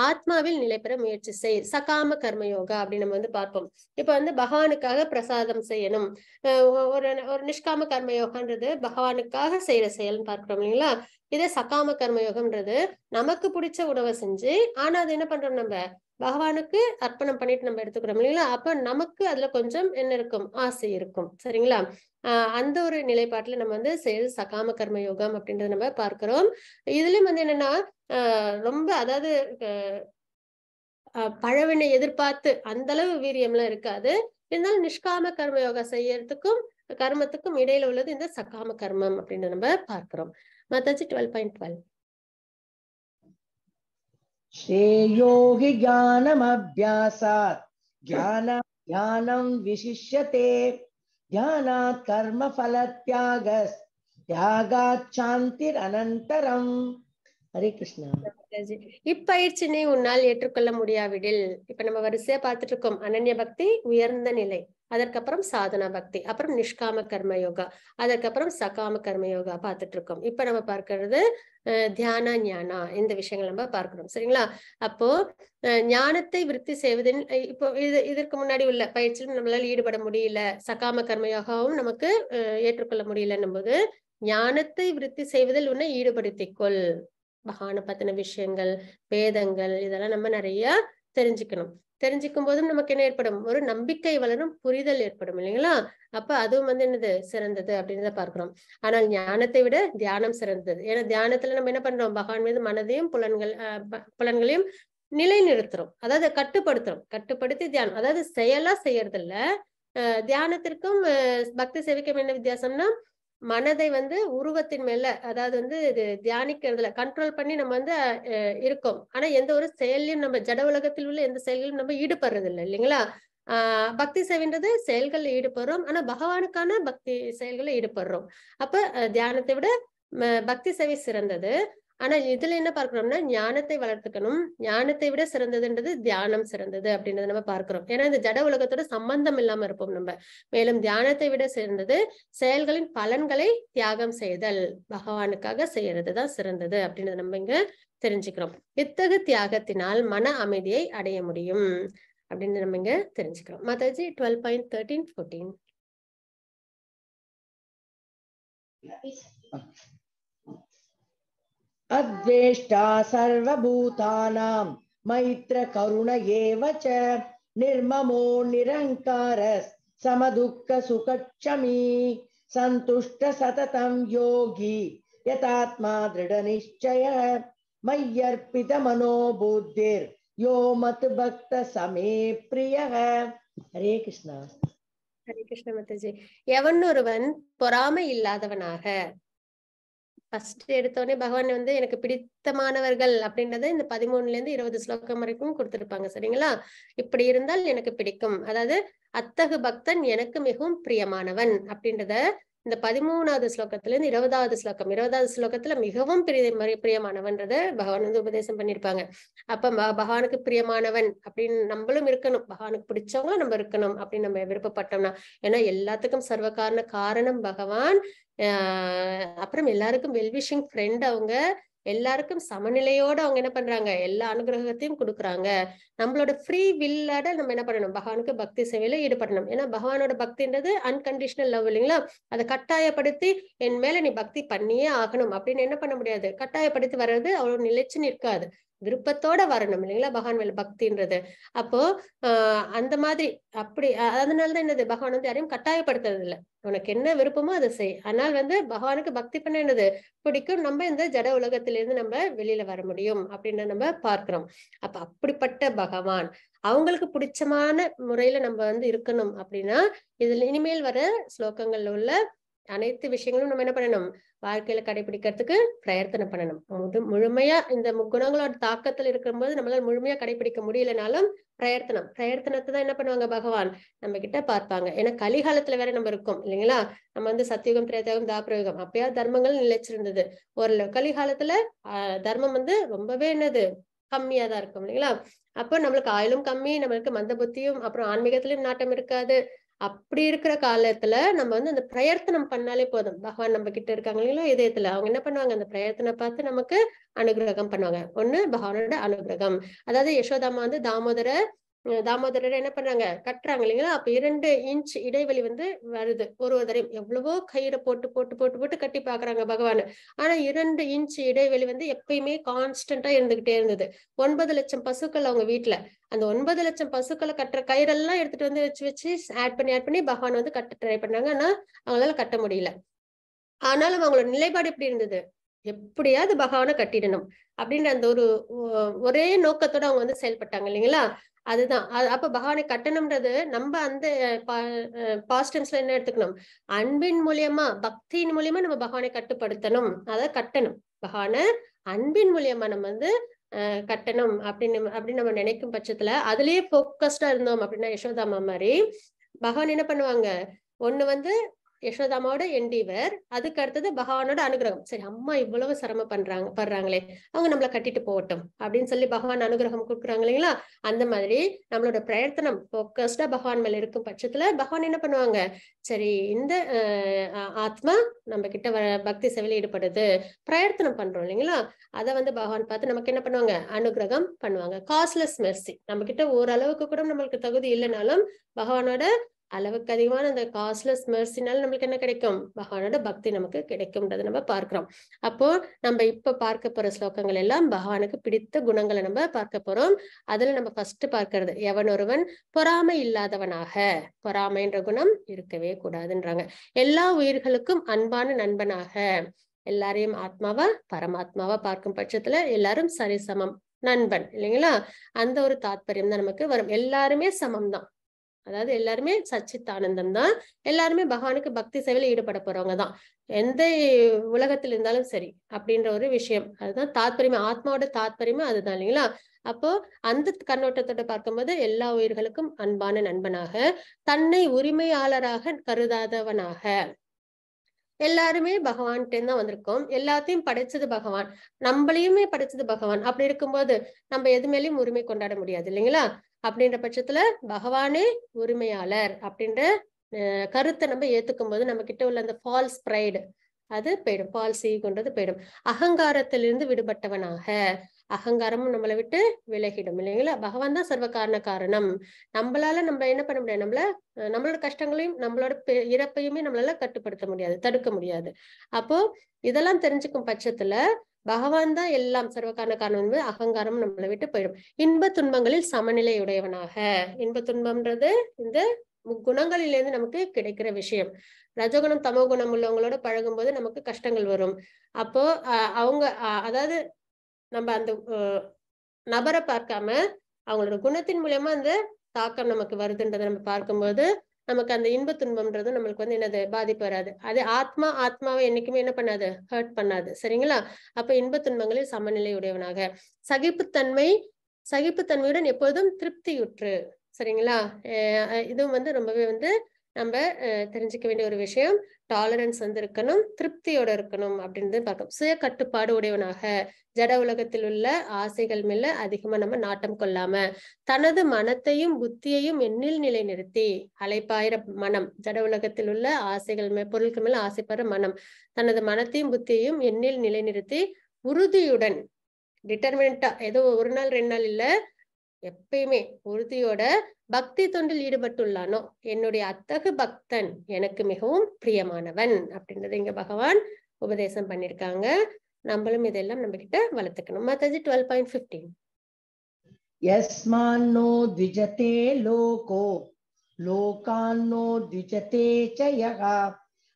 ஆத்மாவில் நிலை பெற முயற்சி செய் சகாம கர்ம யோகா அப்படின்னு நம்ம வந்து பார்ப்போம் இப்ப வந்து பகவானுக்காக பிரசாதம் செய்யணும் ஒரு ஒரு நிஷ்காம கர்ம யோகான்றது பகவானுக்காக செய்யற செயல்னு பார்க்கிறோம் இல்லைங்களா இதே சகாம கர்ம யோகம்ன்றது நமக்கு பிடிச்ச உணவை செஞ்சு ஆனா அது என்ன பண்றோம் நம்ம பகவானுக்கு அர்ப்பணம் பண்ணிட்டு நம்ம எடுத்துக்கிறோம் இல்லைங்களா அப்ப நமக்கு அதுல கொஞ்சம் என்ன இருக்கும் ஆசை இருக்கும் சரிங்களா ஆஹ் அந்த ஒரு நிலைப்பாட்டுல நம்ம வந்து செயல் சகாம கர்ம யோகம் அப்படின்றத நம்ம பார்க்கிறோம் இதுலயும் வந்து என்னன்னா ரொம்ப அதாவது பழவினை எதிர்பார்த்து அந்த அளவு வீரியம் எல்லாம் இருக்காது இருந்தாலும் நிஷ்காம கர்ம யோகா செய்யறதுக்கும் கர்மத்துக்கும் இடையில உள்ளது இந்த சகாம கர்மம் அப்படின்னு நம்ம பார்க்கிறோம் மத்தாச்சு டுவெல் பாயிண்ட் டுவெல் श्रेयो हि ज्ञानमभ्यासात् ज्ञान ज्ञानं विशिष्यते ध्यानात् தியாக தியாகாத் சாந்திர் அனந்தரம் ஹரே கிருஷ்ணா இப்பயிற்சினை உன்னால் ஏற்றுக்கொள்ள முடியாவிடில் இப்ப நம்ம வரிசையா பார்த்துட்டு இருக்கோம் அனன்ய பக்தி உயர்ந்த நிலை அதற்கப்புறம் சாதனா பக்தி அப்புறம் நிஷ்காம கர்ம யோகா அதற்கப்புறம் சகாம கர்ம யோகா பார்த்துட்டு இருக்கோம் இப்ப நம்ம பார்க்கறது தியானா ஞானா இந்த விஷயங்கள் நம்ம பார்க்கணும் சரிங்களா அப்போ ஞானத்தை விருத்தி செய்வதின் இப்போ இது இதற்கு முன்னாடி உள்ள பயிற்சியில் நம்மளால ஈடுபட முடியல சகாம கர்ம யோகாவும் நமக்கு ஏற்றுக்கொள்ள முடியலன்னும் போது ஞானத்தை விருத்தி செய்வதில் உன்னை ஈடுபடுத்திக்கொள் மகான பத்தின விஷயங்கள் வேதங்கள் இதெல்லாம் நம்ம நிறைய தெரிஞ்சுக்கணும் தெரிஞ்சுக்கும் போதும் நமக்கு என்ன ஏற்படும் ஒரு நம்பிக்கை வளரும் புரிதல் ஏற்படும் இல்லைங்களா அப்ப அதுவும் வந்து என்னது சிறந்தது அப்படின்னு பார்க்கிறோம் ஆனால் ஞானத்தை விட தியானம் சிறந்தது ஏன்னா தியானத்துல நம்ம என்ன பண்றோம் பகவான் மீது மனதையும் புலன்கள் புலன்களையும் நிலைநிறுத்துறோம் அதாவது கட்டுப்படுத்துறோம் கட்டுப்படுத்தி தியானம் அதாவது செயலா செய்யறது இல்ல தியானத்திற்கும் பக்தி சேவைக்கும் என்ன வித்தியாசம்னா மனதை வந்து உருவத்தின் மேல அதாவது வந்து இது தியானிக்கிறதுல கண்ட்ரோல் பண்ணி நம்ம வந்து இருக்கோம் ஆனா எந்த ஒரு செயலையும் நம்ம ஜட உலகத்தில் உள்ள எந்த செயல்களும் நம்ம ஈடுபடுறது இல்லை இல்லைங்களா ஆஹ் பக்தி சேவைன்றது செயல்களில் ஈடுபடுறோம் ஆனா பகவானுக்கான பக்தி செயல்களில் ஈடுபடுறோம் அப்ப தியானத்தை விட பக்தி சேவை சிறந்தது ஆனா இதுல என்ன பார்க்கிறோம்னா ஞானத்தை வளர்த்துக்கணும் ஞானத்தை விட சிறந்ததுன்றது தியானம் சிறந்தது அப்படின்றத நம்ம பார்க்கிறோம் ஏன்னா இந்த ஜட உலகத்தோட சம்பந்தம் இல்லாம இருப்போம் நம்ம மேலும் தியானத்தை விட சிறந்தது செயல்களின் பலன்களை தியாகம் செய்தல் பகவானுக்காக செய்யறது தான் சிறந்தது அப்படின்றத நம்ம இங்க தெரிஞ்சுக்கிறோம் இத்தகு தியாகத்தினால் மன அமைதியை அடைய முடியும் அப்படின்னு நம்ம இங்க தெரிஞ்சுக்கிறோம் Mataji twelve point thirteen fourteen अद्वेष्टा सर्वभूतानां मैत्रकरुण एव च निर्ममो निरङ्कार समदुःखसुखक्षमी सन्तुष्ट सततं योगी यतात्मा दृढनिश्चयः मय्यर्पितमनो बुद्धिर्यो मत्भक्तसमे प्रियः हरे कृष्ण हरे कृष्ण मताजी எவன் ஒருவன் பொறாமை இல்லாதவனாக ஃபர்ஸ்ட் எடுத்தோடனே பகவான் வந்து எனக்கு பிடித்தமானவர்கள் அப்படின்றத இந்த பதிமூணுல இருந்து இருபது ஸ்லோகம் வரைக்கும் கொடுத்துருப்பாங்க சரிங்களா இப்படி இருந்தால் எனக்கு பிடிக்கும் அதாவது அத்தகு பக்தன் எனக்கு மிகவும் பிரியமானவன் அப்படின்றத இந்த பதிமூணாவது ஸ்லோகத்துல இருந்து இருபதாவது ஸ்லோகம் இருபதாவது ஸ்லோகத்துல மிகவும் பிரிய பிரியமானவன்றத பகவான் வந்து உபதேசம் பண்ணிருப்பாங்க அப்ப பகவானுக்கு பிரியமானவன் அப்படின்னு நம்மளும் இருக்கணும் பகவானுக்கு பிடிச்சவங்களும் நம்ம இருக்கணும் அப்படின்னு நம்ம விருப்பப்பட்டோம்னா ஏன்னா எல்லாத்துக்கும் சர்வ காரண காரணம் பகவான் அப்புறம் எல்லாருக்கும் வெல்விஷிங் ஃப்ரெண்ட் அவங்க எல்லாருக்கும் சமநிலையோட அவங்க என்ன பண்றாங்க எல்லா அனுகிரகத்தையும் கொடுக்குறாங்க நம்மளோட ஃப்ரீ வில்லாட நம்ம என்ன பண்ணணும் பகவானுக்கு பக்தி சேவையில ஈடுபடணும் ஏன்னா பகவானோட பக்தின்றது அன்கண்டிஷனல் லவ் இல்லைங்களா அதை கட்டாயப்படுத்தி என் மேல நீ பக்தி பண்ணியே ஆகணும் அப்படின்னு என்ன பண்ண முடியாது கட்டாயப்படுத்தி வர்றது அவ்வளவு நிலைச்சு நிற்காது விருப்பத்தோட வரணும் இல்லைங்களா பகவான் மேல பக்தின்றது அப்போ ஆஹ் அந்த மாதிரி அப்படி அதனாலதான் என்னது பகவான் வந்து யாரையும் கட்டாயப்படுத்துறது இல்லை உனக்கு என்ன விருப்பமோ அதை செய் ஆனால் வந்து பகவானுக்கு பக்தி பண்ண என்னது பிடிக்கும் நம்ம இந்த ஜட உலகத்திலிருந்து நம்ம வெளியில வர முடியும் அப்படின்னு நம்ம பார்க்கிறோம் அப்ப அப்படிப்பட்ட பகவான் அவங்களுக்கு பிடிச்சமான முறையில நம்ம வந்து இருக்கணும் அப்படின்னா இதுல இனிமேல் வர ஸ்லோகங்கள்ல உள்ள அனைத்து விஷயங்களும் நம்ம என்ன பண்ணணும் வாழ்க்கையில கடைபிடிக்கிறதுக்கு பிரயத்தனை பண்ணணும் முது முழுமையா இந்த குணங்களோட தாக்கத்துல இருக்கும்போது நம்மளால முழுமையா கடைபிடிக்க முடியலனாலும் பிரயத்தனம் பிரயத்தனத்தை தான் என்ன பண்ணுவாங்க பகவான் நம்ம கிட்ட பார்ப்பாங்க ஏன்னா கலிகாலத்துல வேற நம்ம இருக்கோம் இல்லைங்களா நம்ம வந்து சத்தியுகம் திரேதாயுகம் தாபிரயோகம் அப்பயா தர்மங்கள் நிலைச்சிருந்தது ஒரு கலிகாலத்துல தர்மம் வந்து ரொம்பவே என்னது கம்மியா தான் இருக்கும் இல்லைங்களா அப்போ நம்மளுக்கு ஆயுளும் கம்மி நம்மளுக்கு மந்த புத்தியும் அப்புறம் ஆன்மீகத்திலயும் நாட்டம் இருக்காது அப்படி இருக்கிற காலத்துல நம்ம வந்து அந்த பிரயர்த்தனம் பண்ணாலே போதும் பகவான் நம்ம கிட்ட இருக்காங்க இல்லையோ இதயத்துல அவங்க என்ன பண்ணுவாங்க அந்த பிரயர்த்தனை பார்த்து நமக்கு அனுகிரகம் பண்ணுவாங்க ஒண்ணு பகவானோட அனுகிரகம் அதாவது யசோதாமா வந்து தாமோதர தாமோதரர் என்ன பண்றாங்க கட்டுறாங்க இல்லைங்களா அப்ப இரண்டு இன்ச் இடைவெளி வந்து வருது ஒரு ஒரு தரையும் எவ்வளவோ கயிறு போட்டு போட்டு போட்டு போட்டு கட்டி பாக்குறாங்க பகவான் ஆனா இரண்டு இன்ச் இடைவெளி வந்து எப்பயுமே கான்ஸ்டன்டா இருந்துகிட்டே இருந்தது ஒன்பது லட்சம் பசுக்கள் அவங்க வீட்டுல அந்த ஒன்பது லட்சம் பசுக்களை கட்டுற கயிறெல்லாம் எடுத்துட்டு வந்து வச்சு வச்சு ஆட் பண்ணி ஆட் பண்ணி பகவான் வந்து கட்ட ட்ரை பண்ணாங்க ஆனா அவங்களால கட்ட முடியல ஆனாலும் அவங்களோட நிலைப்பாடு எப்படி இருந்தது எப்படியாவது பகவானை கட்டிடணும் அப்படின்ற அந்த ஒரு ஒரே நோக்கத்தோட அவங்க வந்து செயல்பட்டாங்க இல்லைங்களா அதுதான் அப்ப பகவானை கட்டணம்ன்றது நம்ம அந்த பாசிட்டிவ்ஸ்ல என்ன எடுத்துக்கணும் அன்பின் மூலியமா பக்தியின் மூலியமா நம்ம பகவானை கட்டுப்படுத்தணும் அதை கட்டணும் பகவானை அன்பின் மூலியமா நம்ம வந்து கட்டணும் அப்படின்னு அப்படின்னு நம்ம நினைக்கும் பட்சத்துல அதுலயே போக்கஸ்டா இருந்தோம் அப்படின்னா யசோதாமா மாதிரி பகவான் என்ன பண்ணுவாங்க ஒண்ணு வந்து யசோதாமாவோட என்டிவர் அதுக்கு அடுத்தது பகவானோட அனுகிரகம் சரி அம்மா இவ்வளவு சிரம பண்றாங்க படுறாங்களே அவங்க நம்மளை கட்டிட்டு போகட்டும் அப்படின்னு சொல்லி பகவான் அனுகிரகம் கொடுக்குறாங்க இல்லைங்களா அந்த மாதிரி நம்மளோட பிரயத்தனம் போக்கஸ்டா பகவான் மேல இருக்கும் பட்சத்துல பகவான் என்ன பண்ணுவாங்க சரி இந்த ஆத்மா நம்ம கிட்ட வர பக்தி சேவையில் ஈடுபடுது பிரயத்தனம் பண்றோம் இல்லைங்களா அதை வந்து பகவான் பார்த்து நமக்கு என்ன பண்ணுவாங்க அனுகிரகம் பண்ணுவாங்க காஸ்ட்லெஸ் மெர்சி நம்ம கிட்ட ஓரளவுக்கு கூட நம்மளுக்கு தகுதி இல்லைனாலும் பகவானோட அளவுக்கு அதிகமான அந்த காஸ்ட்லெஸ் மெர்சினால நம்மளுக்கு என்ன கிடைக்கும் பகவானோட பக்தி நமக்கு கிடைக்கும்ன்றதை நம்ம பார்க்கிறோம் அப்போ நம்ம இப்ப பார்க்க போற ஸ்லோகங்கள் எல்லாம் பகவானுக்கு பிடித்த குணங்களை நம்ம பார்க்க போறோம் அதுல நம்ம ஃபர்ஸ்ட் பார்க்கறது எவன் ஒருவன் பொறாமை இல்லாதவனாக பொறாமைன்ற குணம் இருக்கவே கூடாதுன்றாங்க எல்லா உயிர்களுக்கும் அன்பான நண்பனாக எல்லாரையும் ஆத்மாவா பரமாத்மாவா பார்க்கும் பட்சத்துல எல்லாரும் சரிசமம் நண்பன் இல்லைங்களா அந்த ஒரு தாத்பரியம் தான் நமக்கு வரும் எல்லாருமே சமம் தான் அதாவது எல்லாருமே சச்சித்தானந்தம் தான் எல்லாருமே பகவானுக்கு பக்தி சேவையில் ஈடுபட போறவங்க தான் எந்த உலகத்தில் இருந்தாலும் சரி அப்படின்ற ஒரு விஷயம் அதுதான் தாத்பரியமே ஆத்மாவோட தாத்பரியமே அதுதான் இல்லைங்களா அப்போ அந்த கண்ணோட்டத்தோட பார்க்கும்போது எல்லா உயிர்களுக்கும் அன்பான நண்பனாக தன்னை உரிமையாளராக கருதாதவனாக எல்லாருமே பகவான்கிட்ட தான் வந்திருக்கோம் எல்லாத்தையும் படைச்சது பகவான் நம்மளையுமே படைச்சது பகவான் அப்படி இருக்கும்போது நம்ம எது மேலேயும் உரிமை கொண்டாட முடியாது இல்லைங்களா அப்படின்ற பட்சத்துல பகவானே உரிமையாளர் அப்படின்ற கருத்தை நம்ம ஏத்துக்கும் போது நம்ம கிட்ட உள்ள அந்த ஃபால்ஸ் ப்ரைடு அது போயிடும் ஃபால்ஸ் ஈகோன்றது போயிடும் அகங்காரத்திலிருந்து விடுபட்டவனாக அகங்காரமும் நம்மளை விட்டு விலகிடும் இல்லைங்களா பகவான் தான் சர்வ காரண காரணம் நம்மளால நம்ம என்ன பண்ண முடியாது நம்மள நம்மளோட கஷ்டங்களையும் நம்மளோட இறப்பையுமே நம்மளால கட்டுப்படுத்த முடியாது தடுக்க முடியாது அப்போ இதெல்லாம் தெரிஞ்சுக்கும் பட்சத்துல பகவான் தான் எல்லாம் சர்வகாரண காரணம் என்பது அகங்காரம் நம்மளை விட்டு போயிடும் இன்ப துன்பங்களில் சமநிலை உடையவனாக இன்ப துன்பம்ன்றது இந்த குணங்களிலிருந்து நமக்கு கிடைக்கிற விஷயம் ரஜகுணம் தமோ குணம் உள்ளவங்களோட பழகும்போது நமக்கு கஷ்டங்கள் வரும் அப்போ அவங்க அதாவது நம்ம அந்த நபரை பார்க்காம அவங்களோட குணத்தின் மூலயமா அந்த தாக்கம் நமக்கு வருதுன்றதை நம்ம பார்க்கும்போது நமக்கு அந்த இன்ப துன்பம்ன்றது நம்மளுக்கு வந்து என்னது பாதிப்பு வராது அது ஆத்மா ஆத்மாவை என்னைக்குமே என்ன பண்ணாது ஹர்ட் பண்ணாது சரிங்களா அப்ப இன்ப துன்பங்களில் சமநிலை உடையவனாக சகிப்புத்தன்மை சகிப்புத்தன்மையுடன் எப்பொழுதும் திருப்தியுற்று சரிங்களா இதுவும் வந்து ரொம்பவே வந்து நம்ம தெரிஞ்சுக்க வேண்டிய ஒரு விஷயம் டாலரன்ஸ் வந்து இருக்கணும் திருப்தியோட இருக்கணும் அப்படின்னு பார்க்கணும் சுய கட்டுப்பாடு உடையவனாக ஜட உலகத்தில் உள்ள ஆசைகள் மேல அதிகமா நம்ம நாட்டம் கொள்ளாம தனது மனத்தையும் புத்தியையும் எண்ணில் நிலை நிறுத்தி அலைப்பாயிர மனம் ஜட உலகத்தில் உள்ள ஆசைகள் மே பொருளுக்கு மேல ஆசைப்படுற மனம் தனது மனத்தையும் புத்தியையும் எண்ணில் நிலைநிறுத்தி உறுதியுடன் டிட்டர்மினா ஏதோ ஒரு நாள் ரெண்டு நாள் இல்லை எப்பயுமே உறுதியோட பக்தி தொண்டில் ஈடுபட்டுள்ளானோ என்னுடைய அத்தகு பக்தன் எனக்கு மிகவும் பிரியமானவன் அப்படின்றத இங்க பகவான் உபதேசம் பண்ணிருக்காங்க நம்மளும் இதெல்லாம் நம்ம கிட்ட வளர்த்துக்கணும் மத்தது டுவெல் பாயிண்ட் பிப்டீன் यस्मान्नो द्विजते लोको लोकान्नो द्विजते ஹர்ஷா यः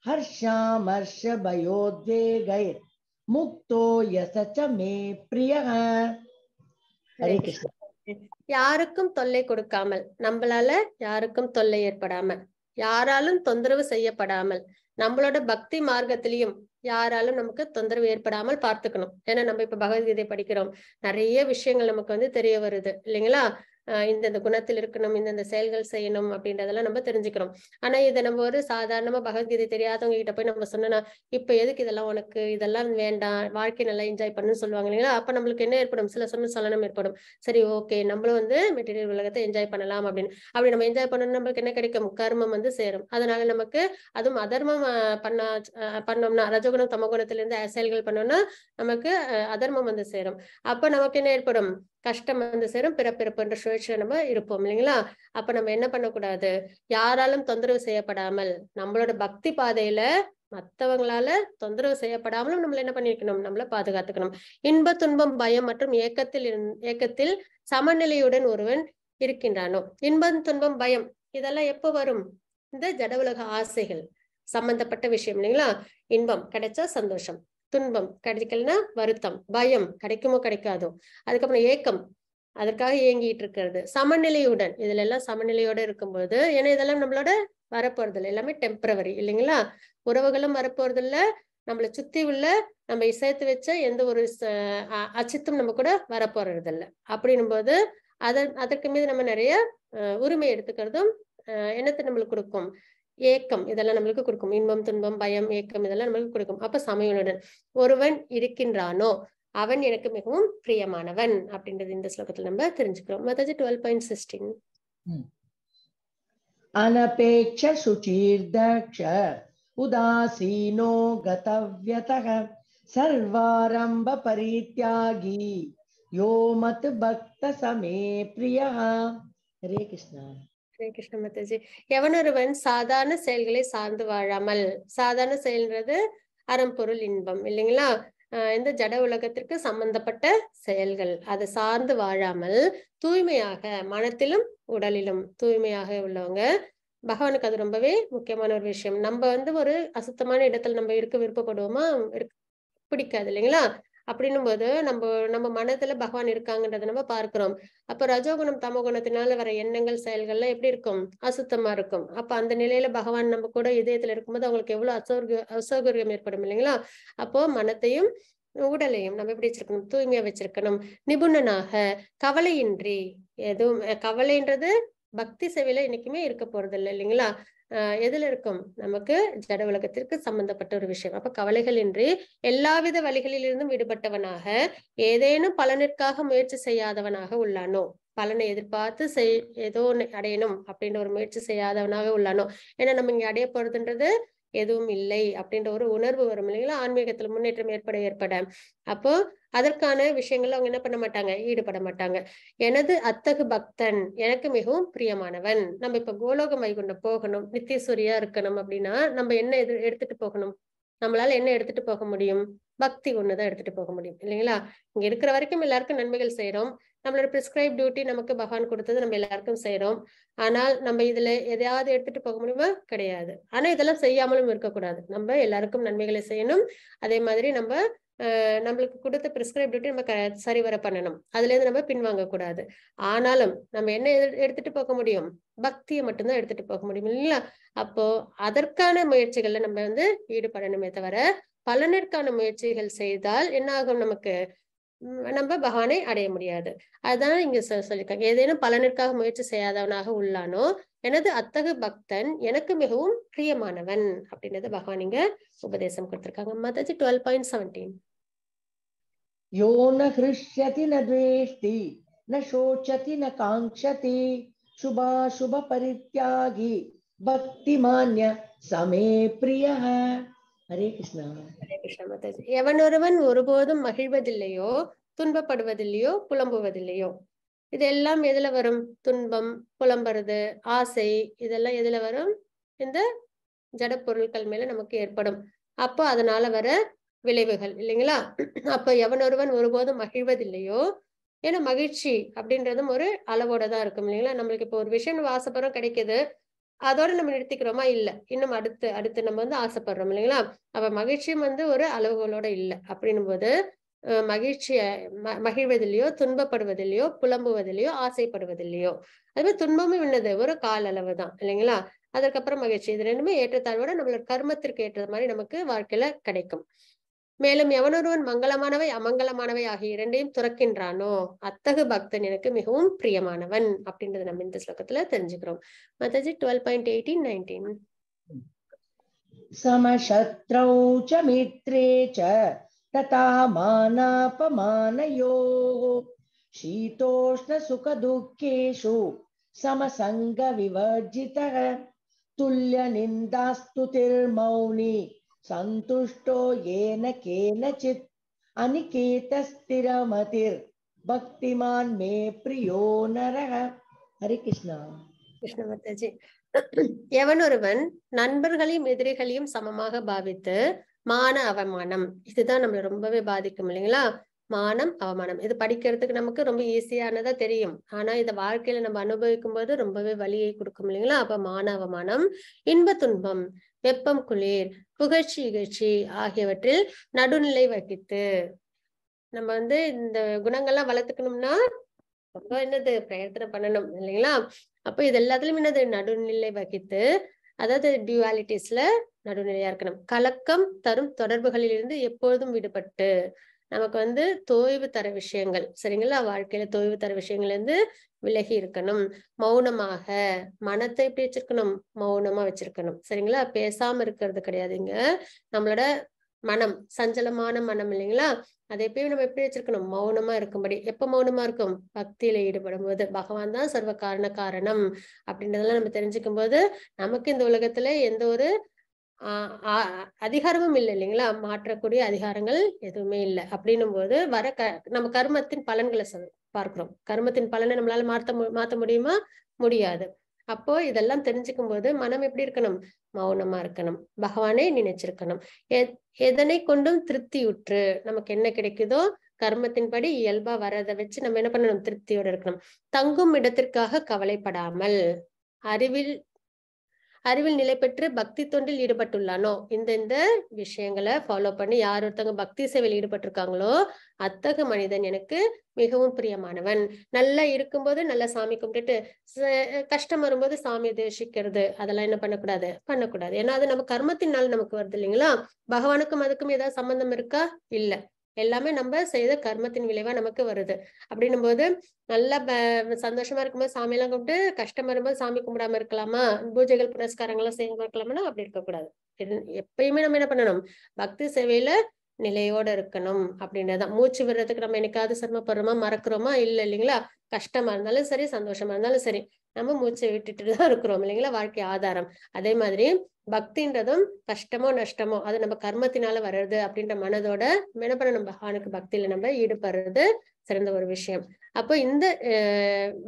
हर्षामर्षभयोद्वेगैर्मुक्तो यस च मे प्रियः हरे कृष्ण யாருக்கும் தொல்லை கொடுக்காமல் நம்மளால யாருக்கும் தொல்லை ஏற்படாம யாராலும் தொந்தரவு செய்யப்படாமல் நம்மளோட பக்தி மார்க்கத்திலையும் யாராலும் நமக்கு தொந்தரவு ஏற்படாமல் பார்த்துக்கணும் ஏன்னா நம்ம இப்ப பகவத்கீதை படிக்கிறோம் நிறைய விஷயங்கள் நமக்கு வந்து தெரிய வருது இல்லைங்களா இந்தந்த குணத்தில் இருக்கணும் இந்தந்த செயல்கள் செய்யணும் அப்படின்றதெல்லாம் நம்ம தெரிஞ்சுக்கிறோம் ஆனா இதை நம்ம ஒரு சாதாரணமா பகவத்கீதை தெரியாதவங்க கிட்ட போய் நம்ம சொன்னோம்னா இப்ப எதுக்கு இதெல்லாம் உனக்கு இதெல்லாம் வேண்டாம் வாழ்க்கை நல்லா என்ஜாய் பண்ணுன்னு சொல்லுவாங்க இல்லைங்களா அப்ப நம்மளுக்கு என்ன ஏற்படும் சில சொன்ன சலனம் ஏற்படும் சரி ஓகே நம்மளும் வந்து மெட்டீரியல் உலகத்தை என்ஜாய் பண்ணலாம் அப்படின்னு அப்படி நம்ம என்ஜாய் பண்ணணும் நம்மளுக்கு என்ன கிடைக்கும் கர்மம் வந்து சேரும் அதனால நமக்கு அதுவும் அதர்மம் பண்ணா பண்ணோம்னா ரஜகுணம் தமகுணத்திலிருந்து செயல்கள் பண்ணோம்னா நமக்கு அதர்மம் வந்து சேரும் அப்ப நமக்கு என்ன ஏற்படும் கஷ்டம் வந்து சேரும் பிறப்பிறப்புன்ற சுழற்சியில நம்ம இருப்போம் இல்லைங்களா அப்ப நம்ம என்ன பண்ணக்கூடாது யாராலும் தொந்தரவு செய்யப்படாமல் நம்மளோட பக்தி பாதையில மற்றவங்களால தொந்தரவு செய்யப்படாமலும் நம்மள என்ன பண்ணிருக்கணும் நம்மள பாதுகாத்துக்கணும் இன்ப துன்பம் பயம் மற்றும் ஏக்கத்தில் ஏக்கத்தில் சமநிலையுடன் ஒருவன் இருக்கின்றானோ இன்பம் துன்பம் பயம் இதெல்லாம் எப்ப வரும் இந்த ஜட உலக ஆசைகள் சம்பந்தப்பட்ட விஷயம் இல்லைங்களா இன்பம் கிடைச்சா சந்தோஷம் துன்பம் கிடைக்கலன்னா வருத்தம் பயம் கிடைக்குமோ கிடைக்காதோ அதுக்கப்புறம் ஏக்கம் அதற்காக இயங்கிட்டு இருக்கிறது சமநிலையுடன் இதுல எல்லாம் சமநிலையோட இருக்கும்போது ஏன்னா இதெல்லாம் நம்மளோட வரப்போறது இல்லை எல்லாமே டெம்பரவரி இல்லைங்களா உறவுகளும் வரப்போறது இல்லை நம்மளை சுத்தி உள்ள நம்ம சேர்த்து வச்ச எந்த ஒரு அச்சித்தும் நம்ம கூட வரப்போறது இல்லை அப்படின்னும் போது அத அதற்கு மீது நம்ம நிறைய உரிமை எடுத்துக்கிறதும் என்னத்தை நம்மளுக்கு கொடுக்கும் ஏக்கம் இதெல்லாம் நம்மளுக்கு கொடுக்கும் இன்பம் துன்பம் பயம் ஏக்கம் இதெல்லாம் நம்மளுக்கு கொடுக்கும் அப்ப சமையலுடன் ஒருவன் இருக்கின்றானோ அவன் எனக்கு மிகவும் பிரியமானவன் அப்படின்றது இந்த ஸ்லோகத்துல நம்ம தெரிஞ்சுக்கிறோம் டுவெல் பாயிண்ட் அனபேட்ச உதாசீனோ கதவியதக சர்வாரம்ப பரித்யாகி யோ பக்த சமே பிரியா ஹரே கிருஷ்ணா கிருஷ்ண மாதாஜி எவனொருவன் சாதாரண செயல்களை சார்ந்து வாழாமல் சாதாரண செயல்ன்றது அறம்பொருள் இன்பம் இல்லைங்களா இந்த ஜட உலகத்திற்கு சம்பந்தப்பட்ட செயல்கள் அதை சார்ந்து வாழாமல் தூய்மையாக மனத்திலும் உடலிலும் தூய்மையாக உள்ளவங்க பகவானுக்கு அது ரொம்பவே முக்கியமான ஒரு விஷயம் நம்ம வந்து ஒரு அசுத்தமான இடத்துல நம்ம இருக்க விருப்பப்படுவோமா பிடிக்காது இல்லைங்களா அப்படின்னும் போது நம்ம நம்ம மனத்துல பகவான் இருக்காங்கன்றதை நம்ம பார்க்கிறோம் அப்ப ரஜோகுணம் தமோகுணத்தினால வர எண்ணங்கள் செயல்கள்லாம் எப்படி இருக்கும் அசுத்தமா இருக்கும் அப்ப அந்த நிலையில பகவான் நம்ம கூட இதயத்துல இருக்கும்போது அவங்களுக்கு எவ்வளவு அசௌகரிய அசௌகரியம் ஏற்படும் இல்லைங்களா அப்போ மனத்தையும் உடலையும் நம்ம எப்படி வச்சிருக்கணும் தூய்மையா வச்சிருக்கணும் நிபுணனாக கவலையின்றி எதுவும் கவலைன்றது பக்தி சேவையில இன்னைக்குமே இருக்க போறது இல்லை இல்லைங்களா எதில் இருக்கும் நமக்கு ஜட உலகத்திற்கு சம்பந்தப்பட்ட ஒரு விஷயம் அப்ப கவலைகள் இன்றி எல்லாவித வழிகளிலிருந்தும் விடுபட்டவனாக ஏதேனும் பலனிற்காக முயற்சி செய்யாதவனாக உள்ளானோ பலனை எதிர்பார்த்து செய் ஏதோ ஒன்று அடையணும் அப்படின்ற ஒரு முயற்சி செய்யாதவனாக உள்ளானோ ஏன்னா நம்ம இங்க அடைய போறதுன்றது எதுவும் இல்லை அப்படின்ற ஒரு உணர்வு வரும் இல்லைங்களா ஆன்மீகத்துல முன்னேற்றம் ஏற்பட ஏற்பட அப்போ அதற்கான விஷயங்கள் அவங்க என்ன பண்ண மாட்டாங்க ஈடுபட மாட்டாங்க எனது அத்தகு பக்தன் எனக்கு மிகவும் பிரியமானவன் நம்ம இப்ப கோலோக வைகுண்டம் போகணும் நித்தியசூரியா இருக்கணும் அப்படின்னா நம்ம என்ன எது எடுத்துட்டு போகணும் நம்மளால என்ன எடுத்துட்டு போக முடியும் பக்தி ஒண்ணுதான் எடுத்துட்டு போக முடியும் இல்லைங்களா இங்க இருக்கிற வரைக்கும் எல்லாருக்கும் நன்மைகள் செய்யறோம் நம்மளோட பிரிஸ்கிரைப் டியூட்டி நமக்கு பகவான் கொடுத்தது நம்ம எல்லாருக்கும் செய்யறோம் ஆனால் நம்ம இதுல எதையாவது எடுத்துட்டு போக முடியுமா கிடையாது ஆனா இதெல்லாம் செய்யாமலும் இருக்கக்கூடாது நம்ம எல்லாருக்கும் நன்மைகளை செய்யணும் அதே மாதிரி நம்ம நம்மளுக்கு கொடுத்த ப்ரிஸ்கிரைபிலிட்டி நம்ம க சரிவர பண்ணணும் அதுலேருந்து நம்ம பின்வாங்கக்கூடாது ஆனாலும் நம்ம என்ன எடுத்துட்டு போக முடியும் பக்தியை மட்டும்தான் எடுத்துட்டு போக முடியும் இல்லைங்களா அப்போ அதற்கான முயற்சிகள்ல நம்ம வந்து ஈடுபடணுமே தவிர பலனிற்கான முயற்சிகள் செய்தால் என்ன ஆகும் நமக்கு நம்ம பகவானை அடைய முடியாது அதுதான் இங்க சொல்லியிருக்காங்க ஏதேனும் பலனிற்காக முயற்சி செய்யாதவனாக உள்ளானோ எனது அத்தகு பக்தன் எனக்கு மிகவும் பிரியமானவன் அப்படின்றத பகவான் இங்க உபதேசம் கொடுத்திருக்காங்க மதஜி டுவெல் பாயிண்ட் செவன்டீன் யோ ந ஹிருஷ்யதி ந துவேஷ்டி ந சோச்சதி ந காங்க்ஷதி சுபாசுப பரித்யாகி சமே பிரிய ஹரே கிருஷ்ணா ஹரே கிருஷ்ணா மாதாஜி எவனொருவன் ஒருபோதும் மகிழ்வதில்லையோ துன்பப்படுவதில்லையோ புலம்புவதில்லையோ இதெல்லாம் எதுல வரும் துன்பம் புலம்புறது ஆசை இதெல்லாம் எதுல வரும் இந்த ஜட பொருட்கள் மேல நமக்கு ஏற்படும் அப்போ அதனால வர விளைவுகள் இல்லைங்களா அப்ப எவனொருவன் ஒருபோதும் மகிழ்வதில்லையோ ஏன்னா மகிழ்ச்சி அப்படின்றதும் ஒரு அளவோட தான் இருக்கும் இல்லைங்களா நம்மளுக்கு இப்போ ஒரு விஷயம் வாசப்பறம் கிடைக்குது அதோட நம்ம நிறுத்திக்கிறோமா இல்ல இன்னும் அடுத்து அடுத்து நம்ம வந்து ஆசைப்படுறோம் இல்லைங்களா அப்ப மகிழ்ச்சியும் வந்து ஒரு அளவுகளோட இல்லை அப்படின்னும் போது மகிழ்ச்சிய மகிழ்வதில்லையோ துன்பப்படுவதில்லையோ புலம்புவதில்லையோ ஆசைப்படுவதில்லையோ அது மாதிரி துன்பமும் என்னது ஒரு கால அளவு தான் இல்லைங்களா அதுக்கப்புறம் மகிழ்ச்சி இது ரெண்டுமே ஏற்றத்தாழ்வோட நம்மளோட கர்மத்திற்கு ஏற்றது மாதிரி நமக்கு வாழ்க்கையில கிடைக்கும் மேலும் எவனொருவன் மங்களமானவை அமங்கலமானவை ஆகிய இரண்டையும் துறக்கின்றானோ அத்தகு பக்தன் எனக்கு மிகவும் பிரியமானவன் அப்படின்றத நம்ம இந்த ஸ்லோகத்துல தெரிஞ்சுக்கிறோம் Mataji twelve point eighteen nineteen समशत्रौ च मित्रे च तथा मानापमानयोः शीतोष्णसुखदुःखेषु समसङ्गविवर्जितः तुल्यनिन्दास्तुतिर्मौनि ஏன येन केनचित् அனிகேதஸ்திரமதிர் பக்திமான் மே பிரியோ நரக ஹரி கிருஷ்ணா கிருஷ்ணமர்த்தஜி எவனொருவன் நண்பர்களையும் எதிரிகளையும் சமமாக பாவித்து மான அவமானம் இதுதான் நம்மளை ரொம்பவே பாதிக்கும் இல்லைங்களா மானம் அவமானம் இது படிக்கிறதுக்கு நமக்கு ரொம்ப ஈஸியானதா தெரியும் ஆனா இதை வாழ்க்கையில நம்ம அனுபவிக்கும் போது ரொம்பவே வலியை கொடுக்கும் இல்லைங்களா அப்ப மான அவமானம் இன்ப துன்பம் வெப்பம் குளிர் புகழ்ச்சி இகழ்ச்சி ஆகியவற்றில் நடுநிலை வகித்து நம்ம வந்து இந்த குணங்கள்லாம் வளர்த்துக்கணும்னா ரொம்ப என்னது பிரயத்தனை பண்ணணும் இல்லைங்களா அப்ப இது எல்லாத்துலயும் என்னது நடுநிலை வகித்து அதாவது டியூவாலிட்டிஸ்ல நடுநிலையா இருக்கணும் கலக்கம் தரும் தொடர்புகளிலிருந்து எப்பொழுதும் விடுபட்டு நமக்கு வந்து தோய்வு தர விஷயங்கள் சரிங்களா வாழ்க்கையில தோய்வு தர விஷயங்கள் இருந்து விலகி இருக்கணும் மௌனமாக மனத்தை எப்படி வச்சிருக்கணும் மௌனமா வச்சிருக்கணும் சரிங்களா பேசாம இருக்கிறது கிடையாதுங்க நம்மளோட மனம் சஞ்சலமான மனம் இல்லைங்களா அதை எப்பயும் நம்ம எப்படி வச்சிருக்கணும் மௌனமா இருக்கும்படி எப்ப மௌனமா இருக்கும் பக்தியில ஈடுபடும் போது பகவான் தான் சர்வ காரண காரணம் அப்படின்றதெல்லாம் நம்ம தெரிஞ்சுக்கும் போது நமக்கு இந்த உலகத்துல எந்த ஒரு அதிகாரமும் இல்லை இல்லைங்களா மாற்றக்கூடிய அதிகாரங்கள் எதுவுமே இல்லை அப்படின்னும் போது வர க நம்ம கர்மத்தின் பலன்களை பார்க்கிறோம் கர்மத்தின் பலனை நம்மளால மாற்ற மாற்ற முடியுமா முடியாது அப்போ இதெல்லாம் தெரிஞ்சுக்கும் போது மனம் எப்படி இருக்கணும் மௌனமா இருக்கணும் பகவானே நினைச்சிருக்கணும் எதனை கொண்டும் திருப்தி உற்று நமக்கு என்ன கிடைக்குதோ கர்மத்தின்படி இயல்பா வர்றதை வச்சு நம்ம என்ன பண்ணணும் திருப்தியோட இருக்கணும் தங்கும் இடத்திற்காக கவலைப்படாமல் அறிவில் அறிவில் நிலை பெற்று பக்தி தொண்டில் ஈடுபட்டுள்ளானோ இந்த இந்த விஷயங்களை ஃபாலோ பண்ணி யார் ஒருத்தவங்க பக்தி சேவையில் ஈடுபட்டிருக்காங்களோ அத்தகு மனிதன் எனக்கு மிகவும் பிரியமானவன் நல்லா இருக்கும்போது நல்லா சாமி கும்பிட்டுட்டு கஷ்டம் வரும்போது சாமி தேசிக்கிறது அதெல்லாம் என்ன பண்ணக்கூடாது பண்ணக்கூடாது ஏன்னா அது நம்ம கர்மத்தினால் நமக்கு வருது இல்லைங்களா பகவானுக்கும் அதுக்கும் ஏதாவது சம்பந்தம் இருக்கா இல்லை எல்லாமே நம்ம செய்த கர்மத்தின் விளைவா நமக்கு வருது அப்படின்னும் போது நல்ல சந்தோஷமா இருக்கும்போது சாமியெல்லாம் கும்பிட்டு கஷ்டமா இருக்கும்போது சாமி கும்பிடாம இருக்கலாமா பூஜைகள் புனஸ்காரங்கள்லாம் செய்யாம இருக்கலாமா அப்படி இருக்கக்கூடாது எப்பயுமே நம்ம என்ன பண்ணணும் பக்தி சேவையில நிலையோட இருக்கணும் அப்படின்றதான் மூச்சு விடுறதுக்கு நம்ம என்னைக்காவது சிரமப்படுறோமா மறக்கிறோமா இல்ல இல்லைங்களா கஷ்டமா இருந்தாலும் சரி சந்தோஷமா இருந்தாலும் சரி நம்ம மூச்சை விட்டுட்டு தான் இருக்கிறோம் இல்லைங்களா வாழ்க்கை ஆதாரம் அதே மாதிரி பக்தின்றதும் கஷ்டமோ நஷ்டமோ அது நம்ம கர்மத்தினால வர்றது அப்படின்ற மனதோட என்ன நம்ம பகவானுக்கு பக்தியில நம்ம ஈடுபடுறது சிறந்த ஒரு விஷயம் அப்போ இந்த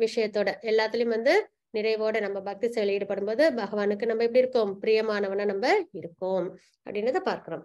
விஷயத்தோட எல்லாத்துலயும் வந்து நிறைவோட நம்ம பக்தி செயல் ஈடுபடும் போது பகவானுக்கு நம்ம எப்படி இருக்கோம் பிரியமானவனா நம்ம இருக்கோம் அப்படின்றத பார்க்கிறோம்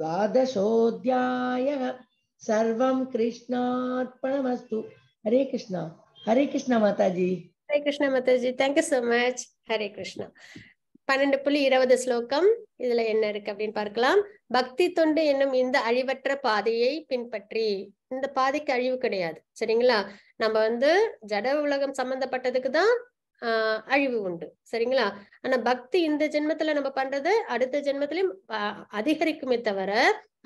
द्वादशोऽध्यायः सर्वं कृष्णार्पणमस्तु हरे कृष्णा हरे कृष्णा माताजी Hare Krishna Mataji thank you so much Hare Krishna பன்னெண்டு புள்ளி இருபது ஸ்லோகம் இதுல என்ன இருக்கு அப்படின்னு பார்க்கலாம் பக்தி தொண்டு என்னும் இந்த அழிவற்ற பாதையை பின்பற்றி இந்த பாதைக்கு அழிவு கிடையாது சரிங்களா நம்ம வந்து ஜட உலகம் சம்பந்தப்பட்டதுக்கு தான் ஆஹ் அழிவு உண்டு சரிங்களா ஆனா பக்தி இந்த ஜென்மத்துல நம்ம பண்றது அடுத்த ஜென்மத்திலயும் அதிகரிக்குமே தவிர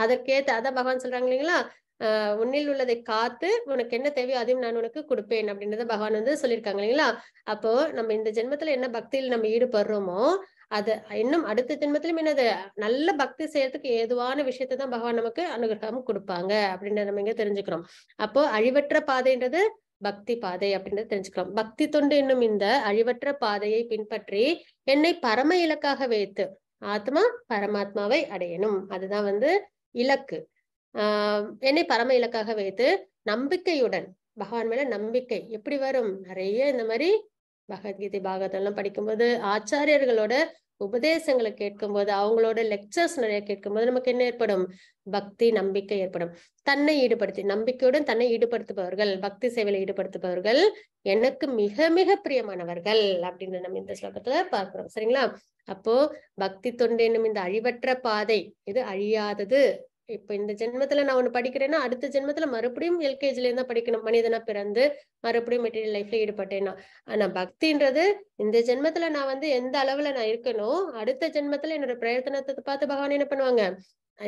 அதற்கேத்த அதான் பகவான் சொல்றாங்க இல்லைங்களா ஆஹ் உன்னில் உள்ளதை காத்து உனக்கு என்ன தேவையோ அதையும் நான் உனக்கு கொடுப்பேன் அப்படின்றத பகவான் வந்து சொல்லியிருக்காங்க இல்லைங்களா அப்போ நம்ம இந்த ஜென்மத்துல என்ன பக்தியில் நம்ம ஈடுபடுறோமோ அது இன்னும் அடுத்த ஜென்மத்திலும் என்னது நல்ல பக்தி செய்யறதுக்கு ஏதுவான விஷயத்தை தான் பகவான் நமக்கு அனுகிரகம் கொடுப்பாங்க அப்படின்னு நம்ம இங்க தெரிஞ்சுக்கிறோம் அப்போ அழிவற்ற பாதைன்றது பக்தி பாதை அப்படின்றத தெரிஞ்சுக்கலாம் பக்தி தொண்டு என்னும் இந்த அழிவற்ற பாதையை பின்பற்றி என்னை பரம இலக்காக வைத்து ஆத்மா பரமாத்மாவை அடையணும் அதுதான் வந்து இலக்கு ஆஹ் என்னை பரம இலக்காக வைத்து நம்பிக்கையுடன் பகவான் மேல நம்பிக்கை எப்படி வரும் நிறைய இந்த மாதிரி பகவத்கீதை பாகத்தெல்லாம் படிக்கும்போது ஆச்சாரியர்களோட உபதேசங்களை கேட்கும் போது அவங்களோட லெக்சர்ஸ் நிறைய கேட்கும்போது நமக்கு என்ன ஏற்படும் பக்தி நம்பிக்கை ஏற்படும் தன்னை ஈடுபடுத்தி நம்பிக்கையுடன் தன்னை ஈடுபடுத்துபவர்கள் பக்தி சேவையில ஈடுபடுத்துபவர்கள் எனக்கு மிக மிக பிரியமானவர்கள் அப்படின்னு நம்ம இந்த ஸ்லோகத்துல பாக்குறோம் சரிங்களா அப்போ பக்தி தொண்டு என்னும் இந்த அழிவற்ற பாதை இது அழியாதது இப்ப இந்த ஜென்மத்துல நான் ஒண்ணு படிக்கிறேன்னா அடுத்த ஜென்மத்துல மறுபடியும் எல்கேஜில இருந்தா படிக்கணும் மனிதனா பிறந்து மறுபடியும் மெட்டீரியல் லைஃப்ல ஈடுபட்டேன்னா ஆனா பக்தின்றது இந்த ஜென்மத்துல நான் வந்து எந்த அளவுல நான் இருக்கணும் அடுத்த ஜென்மத்துல என்னோட பிரயத்தனத்தை பார்த்து பகவான் என்ன பண்ணுவாங்க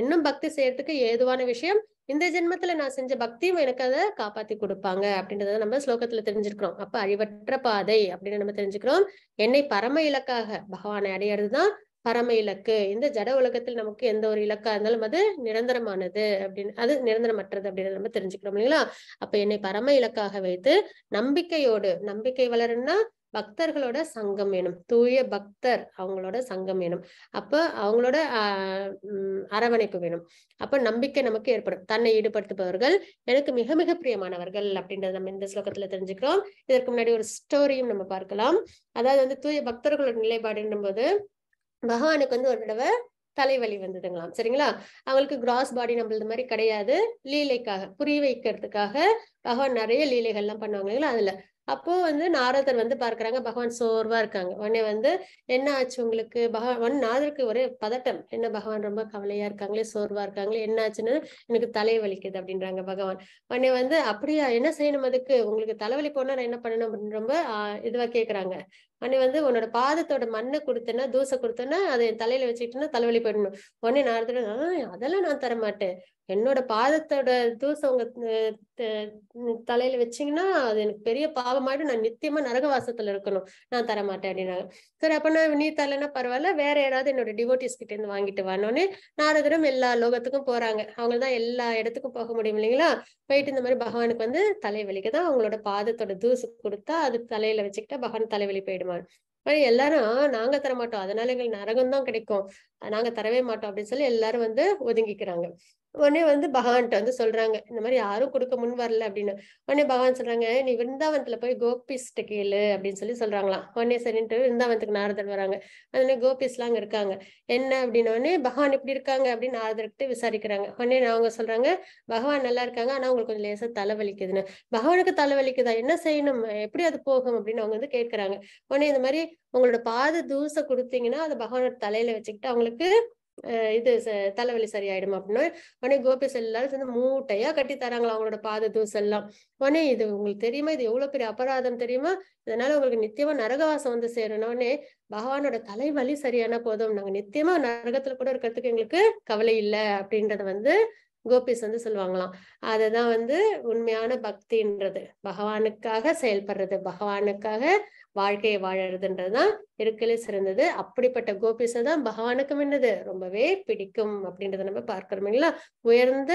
இன்னும் பக்தி செய்யறதுக்கு ஏதுவான விஷயம் இந்த ஜென்மத்துல நான் செஞ்ச பக்தியும் எனக்கு அதை காப்பாத்தி கொடுப்பாங்க அப்படின்றத நம்ம ஸ்லோகத்துல தெரிஞ்சுக்கிறோம் அப்ப அழிவற்ற பாதை அப்படின்னு நம்ம தெரிஞ்சுக்கிறோம் என்னை பரம இலக்காக பகவானை அடையிறதுதான் பரம இலக்கு இந்த ஜட உலகத்தில் நமக்கு எந்த ஒரு இலக்கா இருந்தாலும் அது நிரந்தரமானது அப்படின்னு அது நிரந்தரமற்றது அப்படின்றத நம்ம தெரிஞ்சுக்கிறோம் இல்லைங்களா அப்ப என்னை பரம இலக்காக வைத்து நம்பிக்கையோடு நம்பிக்கை வளரும்னா பக்தர்களோட சங்கம் வேணும் தூய பக்தர் அவங்களோட சங்கம் வேணும் அப்ப அவங்களோட அரவணைப்பு வேணும் அப்ப நம்பிக்கை நமக்கு ஏற்படும் தன்னை ஈடுபடுத்துபவர்கள் எனக்கு மிக மிக பிரியமானவர்கள் அப்படின்றத நம்ம இந்த ஸ்லோகத்துல தெரிஞ்சுக்கிறோம் இதற்கு முன்னாடி ஒரு ஸ்டோரியும் நம்ம பார்க்கலாம் அதாவது வந்து தூய பக்தர்களோட நிலைப்பாடுன்னும் போது பகவானுக்கு வந்து ஒரு தடவை தலைவலி வந்ததுங்களாம் சரிங்களா அவங்களுக்கு கிராஸ் பாடி நம்மளது மாதிரி கிடையாது லீலைக்காக புரிய வைக்கிறதுக்காக பகவான் நிறைய லீலைகள்லாம் பண்ணுவாங்க இல்லைங்களா அதுல அப்போ வந்து நாரதர் வந்து பார்க்குறாங்க பகவான் சோர்வா இருக்காங்க உடனே வந்து என்ன ஆச்சு உங்களுக்கு பகவான் நாதருக்கு ஒரே பதட்டம் என்ன பகவான் ரொம்ப கவலையா இருக்காங்களே சோர்வா இருக்காங்களே என்ன ஆச்சுன்னு எனக்கு தலையை வலிக்குது அப்படின்றாங்க பகவான் உடனே வந்து அப்படியா என்ன செய்யணும் அதுக்கு உங்களுக்கு தலைவலி போனா நான் என்ன பண்ணணும் அப்படின்னு ரொம்ப இதுவா கேக்குறாங்க உடனே வந்து உன்னோட பாதத்தோட மண்ணை கொடுத்தேன்னா தூசை கொடுத்தேன்னா அதை என் தலையில வச்சுக்கிட்டேன்னா தலைவலி போயிடணும் உடனே நாரதர் அதெல்லாம் நான் தர மாட்டேன் என்னோட பாதத்தோட தூசை உங்க தலையில வச்சீங்கன்னா அது எனக்கு பெரிய பாவமாயிடும் நான் நித்தியமா நரகவாசத்துல இருக்கணும் நான் தர மாட்டேன் அப்படின்னாங்க சரி அப்ப நான் நீ தரலன்னா பரவாயில்ல வேற யாராவது என்னோட டிவோட்டிஸ் கிட்ட இருந்து வாங்கிட்டு வானோன்னு நாரதரும் எல்லா லோகத்துக்கும் போறாங்க அவங்க தான் எல்லா இடத்துக்கும் போக முடியும் இல்லைங்களா போயிட்டு இந்த மாதிரி பகவானுக்கு வந்து தலைவலிக்கு தான் அவங்களோட பாதத்தோட தூசு கொடுத்தா அது தலையில வச்சுக்கிட்டா பகவான் தலைவலி போயிடுவாங்க எல்லாரும் நாங்க தர மாட்டோம் அதனால எங்களுக்கு நரகம் தான் கிடைக்கும் நாங்க தரவே மாட்டோம் அப்படின்னு சொல்லி எல்லாரும் வந்து ஒதுங்கிக்கிறாங்க உடனே வந்து பகவான்கிட்ட வந்து சொல்றாங்க இந்த மாதிரி யாரும் கொடுக்க முன் வரல அப்படின்னு உடனே பகவான் சொல்றாங்க நீ விருந்தாவனத்துல போய் கோபிஸ்ட கேளு அப்படின்னு சொல்லி சொல்றாங்களாம் உடனே சரின்ட்டு விருந்தாவனத்துக்கு நாரதர் வராங்க அதனால கோபிஸ் எல்லாம் இருக்காங்க என்ன அப்படின்னு பகவான் இப்படி இருக்காங்க அப்படின்னு நாரதர்கிட்ட விசாரிக்கிறாங்க உடனே அவங்க சொல்றாங்க பகவான் நல்லா இருக்காங்க ஆனா அவங்களுக்கு கொஞ்சம் லேசா தலைவலிக்குதுன்னு பகவானுக்கு தலைவலிக்குதா என்ன செய்யணும் எப்படி அது போகும் அப்படின்னு அவங்க வந்து கேட்கிறாங்க உடனே இந்த மாதிரி உங்களோட பாத தூசை கொடுத்தீங்கன்னா அதை பகவானோட தலையில வச்சுக்கிட்டு அவங்களுக்கு இது தலைவலி சரியாயிடும் அப்படின்னா உடனே கோபிஸ் எல்லாரும் சேர்ந்து மூட்டையா கட்டி தராங்களா அவங்களோட பாத தூசெல்லாம் உடனே இது உங்களுக்கு தெரியுமா இது எவ்வளவு பெரிய அபராதம் தெரியுமா இதனால உங்களுக்கு நித்தியமா நரகவாசம் வந்து சேரணும்னே உடனே பகவானோட தலைவலி சரியான போதும் நாங்க நித்தியமா நரகத்துல கூட இருக்கிறதுக்கு எங்களுக்கு கவலை இல்லை அப்படின்றத வந்து கோபிஸ் வந்து சொல்லுவாங்களாம் அதுதான் வந்து உண்மையான பக்தின்றது பகவானுக்காக செயல்படுறது பகவானுக்காக வாழ்க்கையை வாழறதுன்றது தான் இருக்கலே சிறந்தது அப்படிப்பட்ட கோபிஸை தான் பகவானுக்கும் என்னது ரொம்பவே பிடிக்கும் அப்படின்றத நம்ம பார்க்கிறோம் இல்லைங்களா உயர்ந்த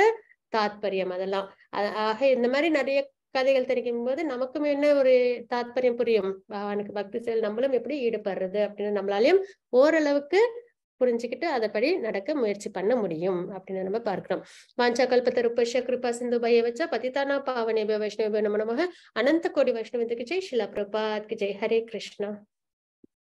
தாத்பரியம் அதெல்லாம் ஆக இந்த மாதிரி நிறைய கதைகள் தெரிவிக்கும் போது நமக்கும் என்ன ஒரு தாத்பரியம் புரியும் பகவானுக்கு பக்தி செயல் நம்மளும் எப்படி ஈடுபடுறது அப்படின்னு நம்மளாலையும் ஓரளவுக்கு புரிஞ்சுக்கிட்டு அதைப்படி நடக்க முயற்சி பண்ண முடியும் அப்படின்னு நம்ம பார்க்கிறோம் வாஞ்சா கல்பத்த ருப்பஷ கிருபா சிந்து பய வச்சா பதிதானா பாவனை வைஷ்ணவ நம நமக அனந்த கோடி வைஷ்ணவத்துக்கு ஜெய் ஷிலா பிரபாத்க்கு ஜெய் ஹரே கிருஷ்ணா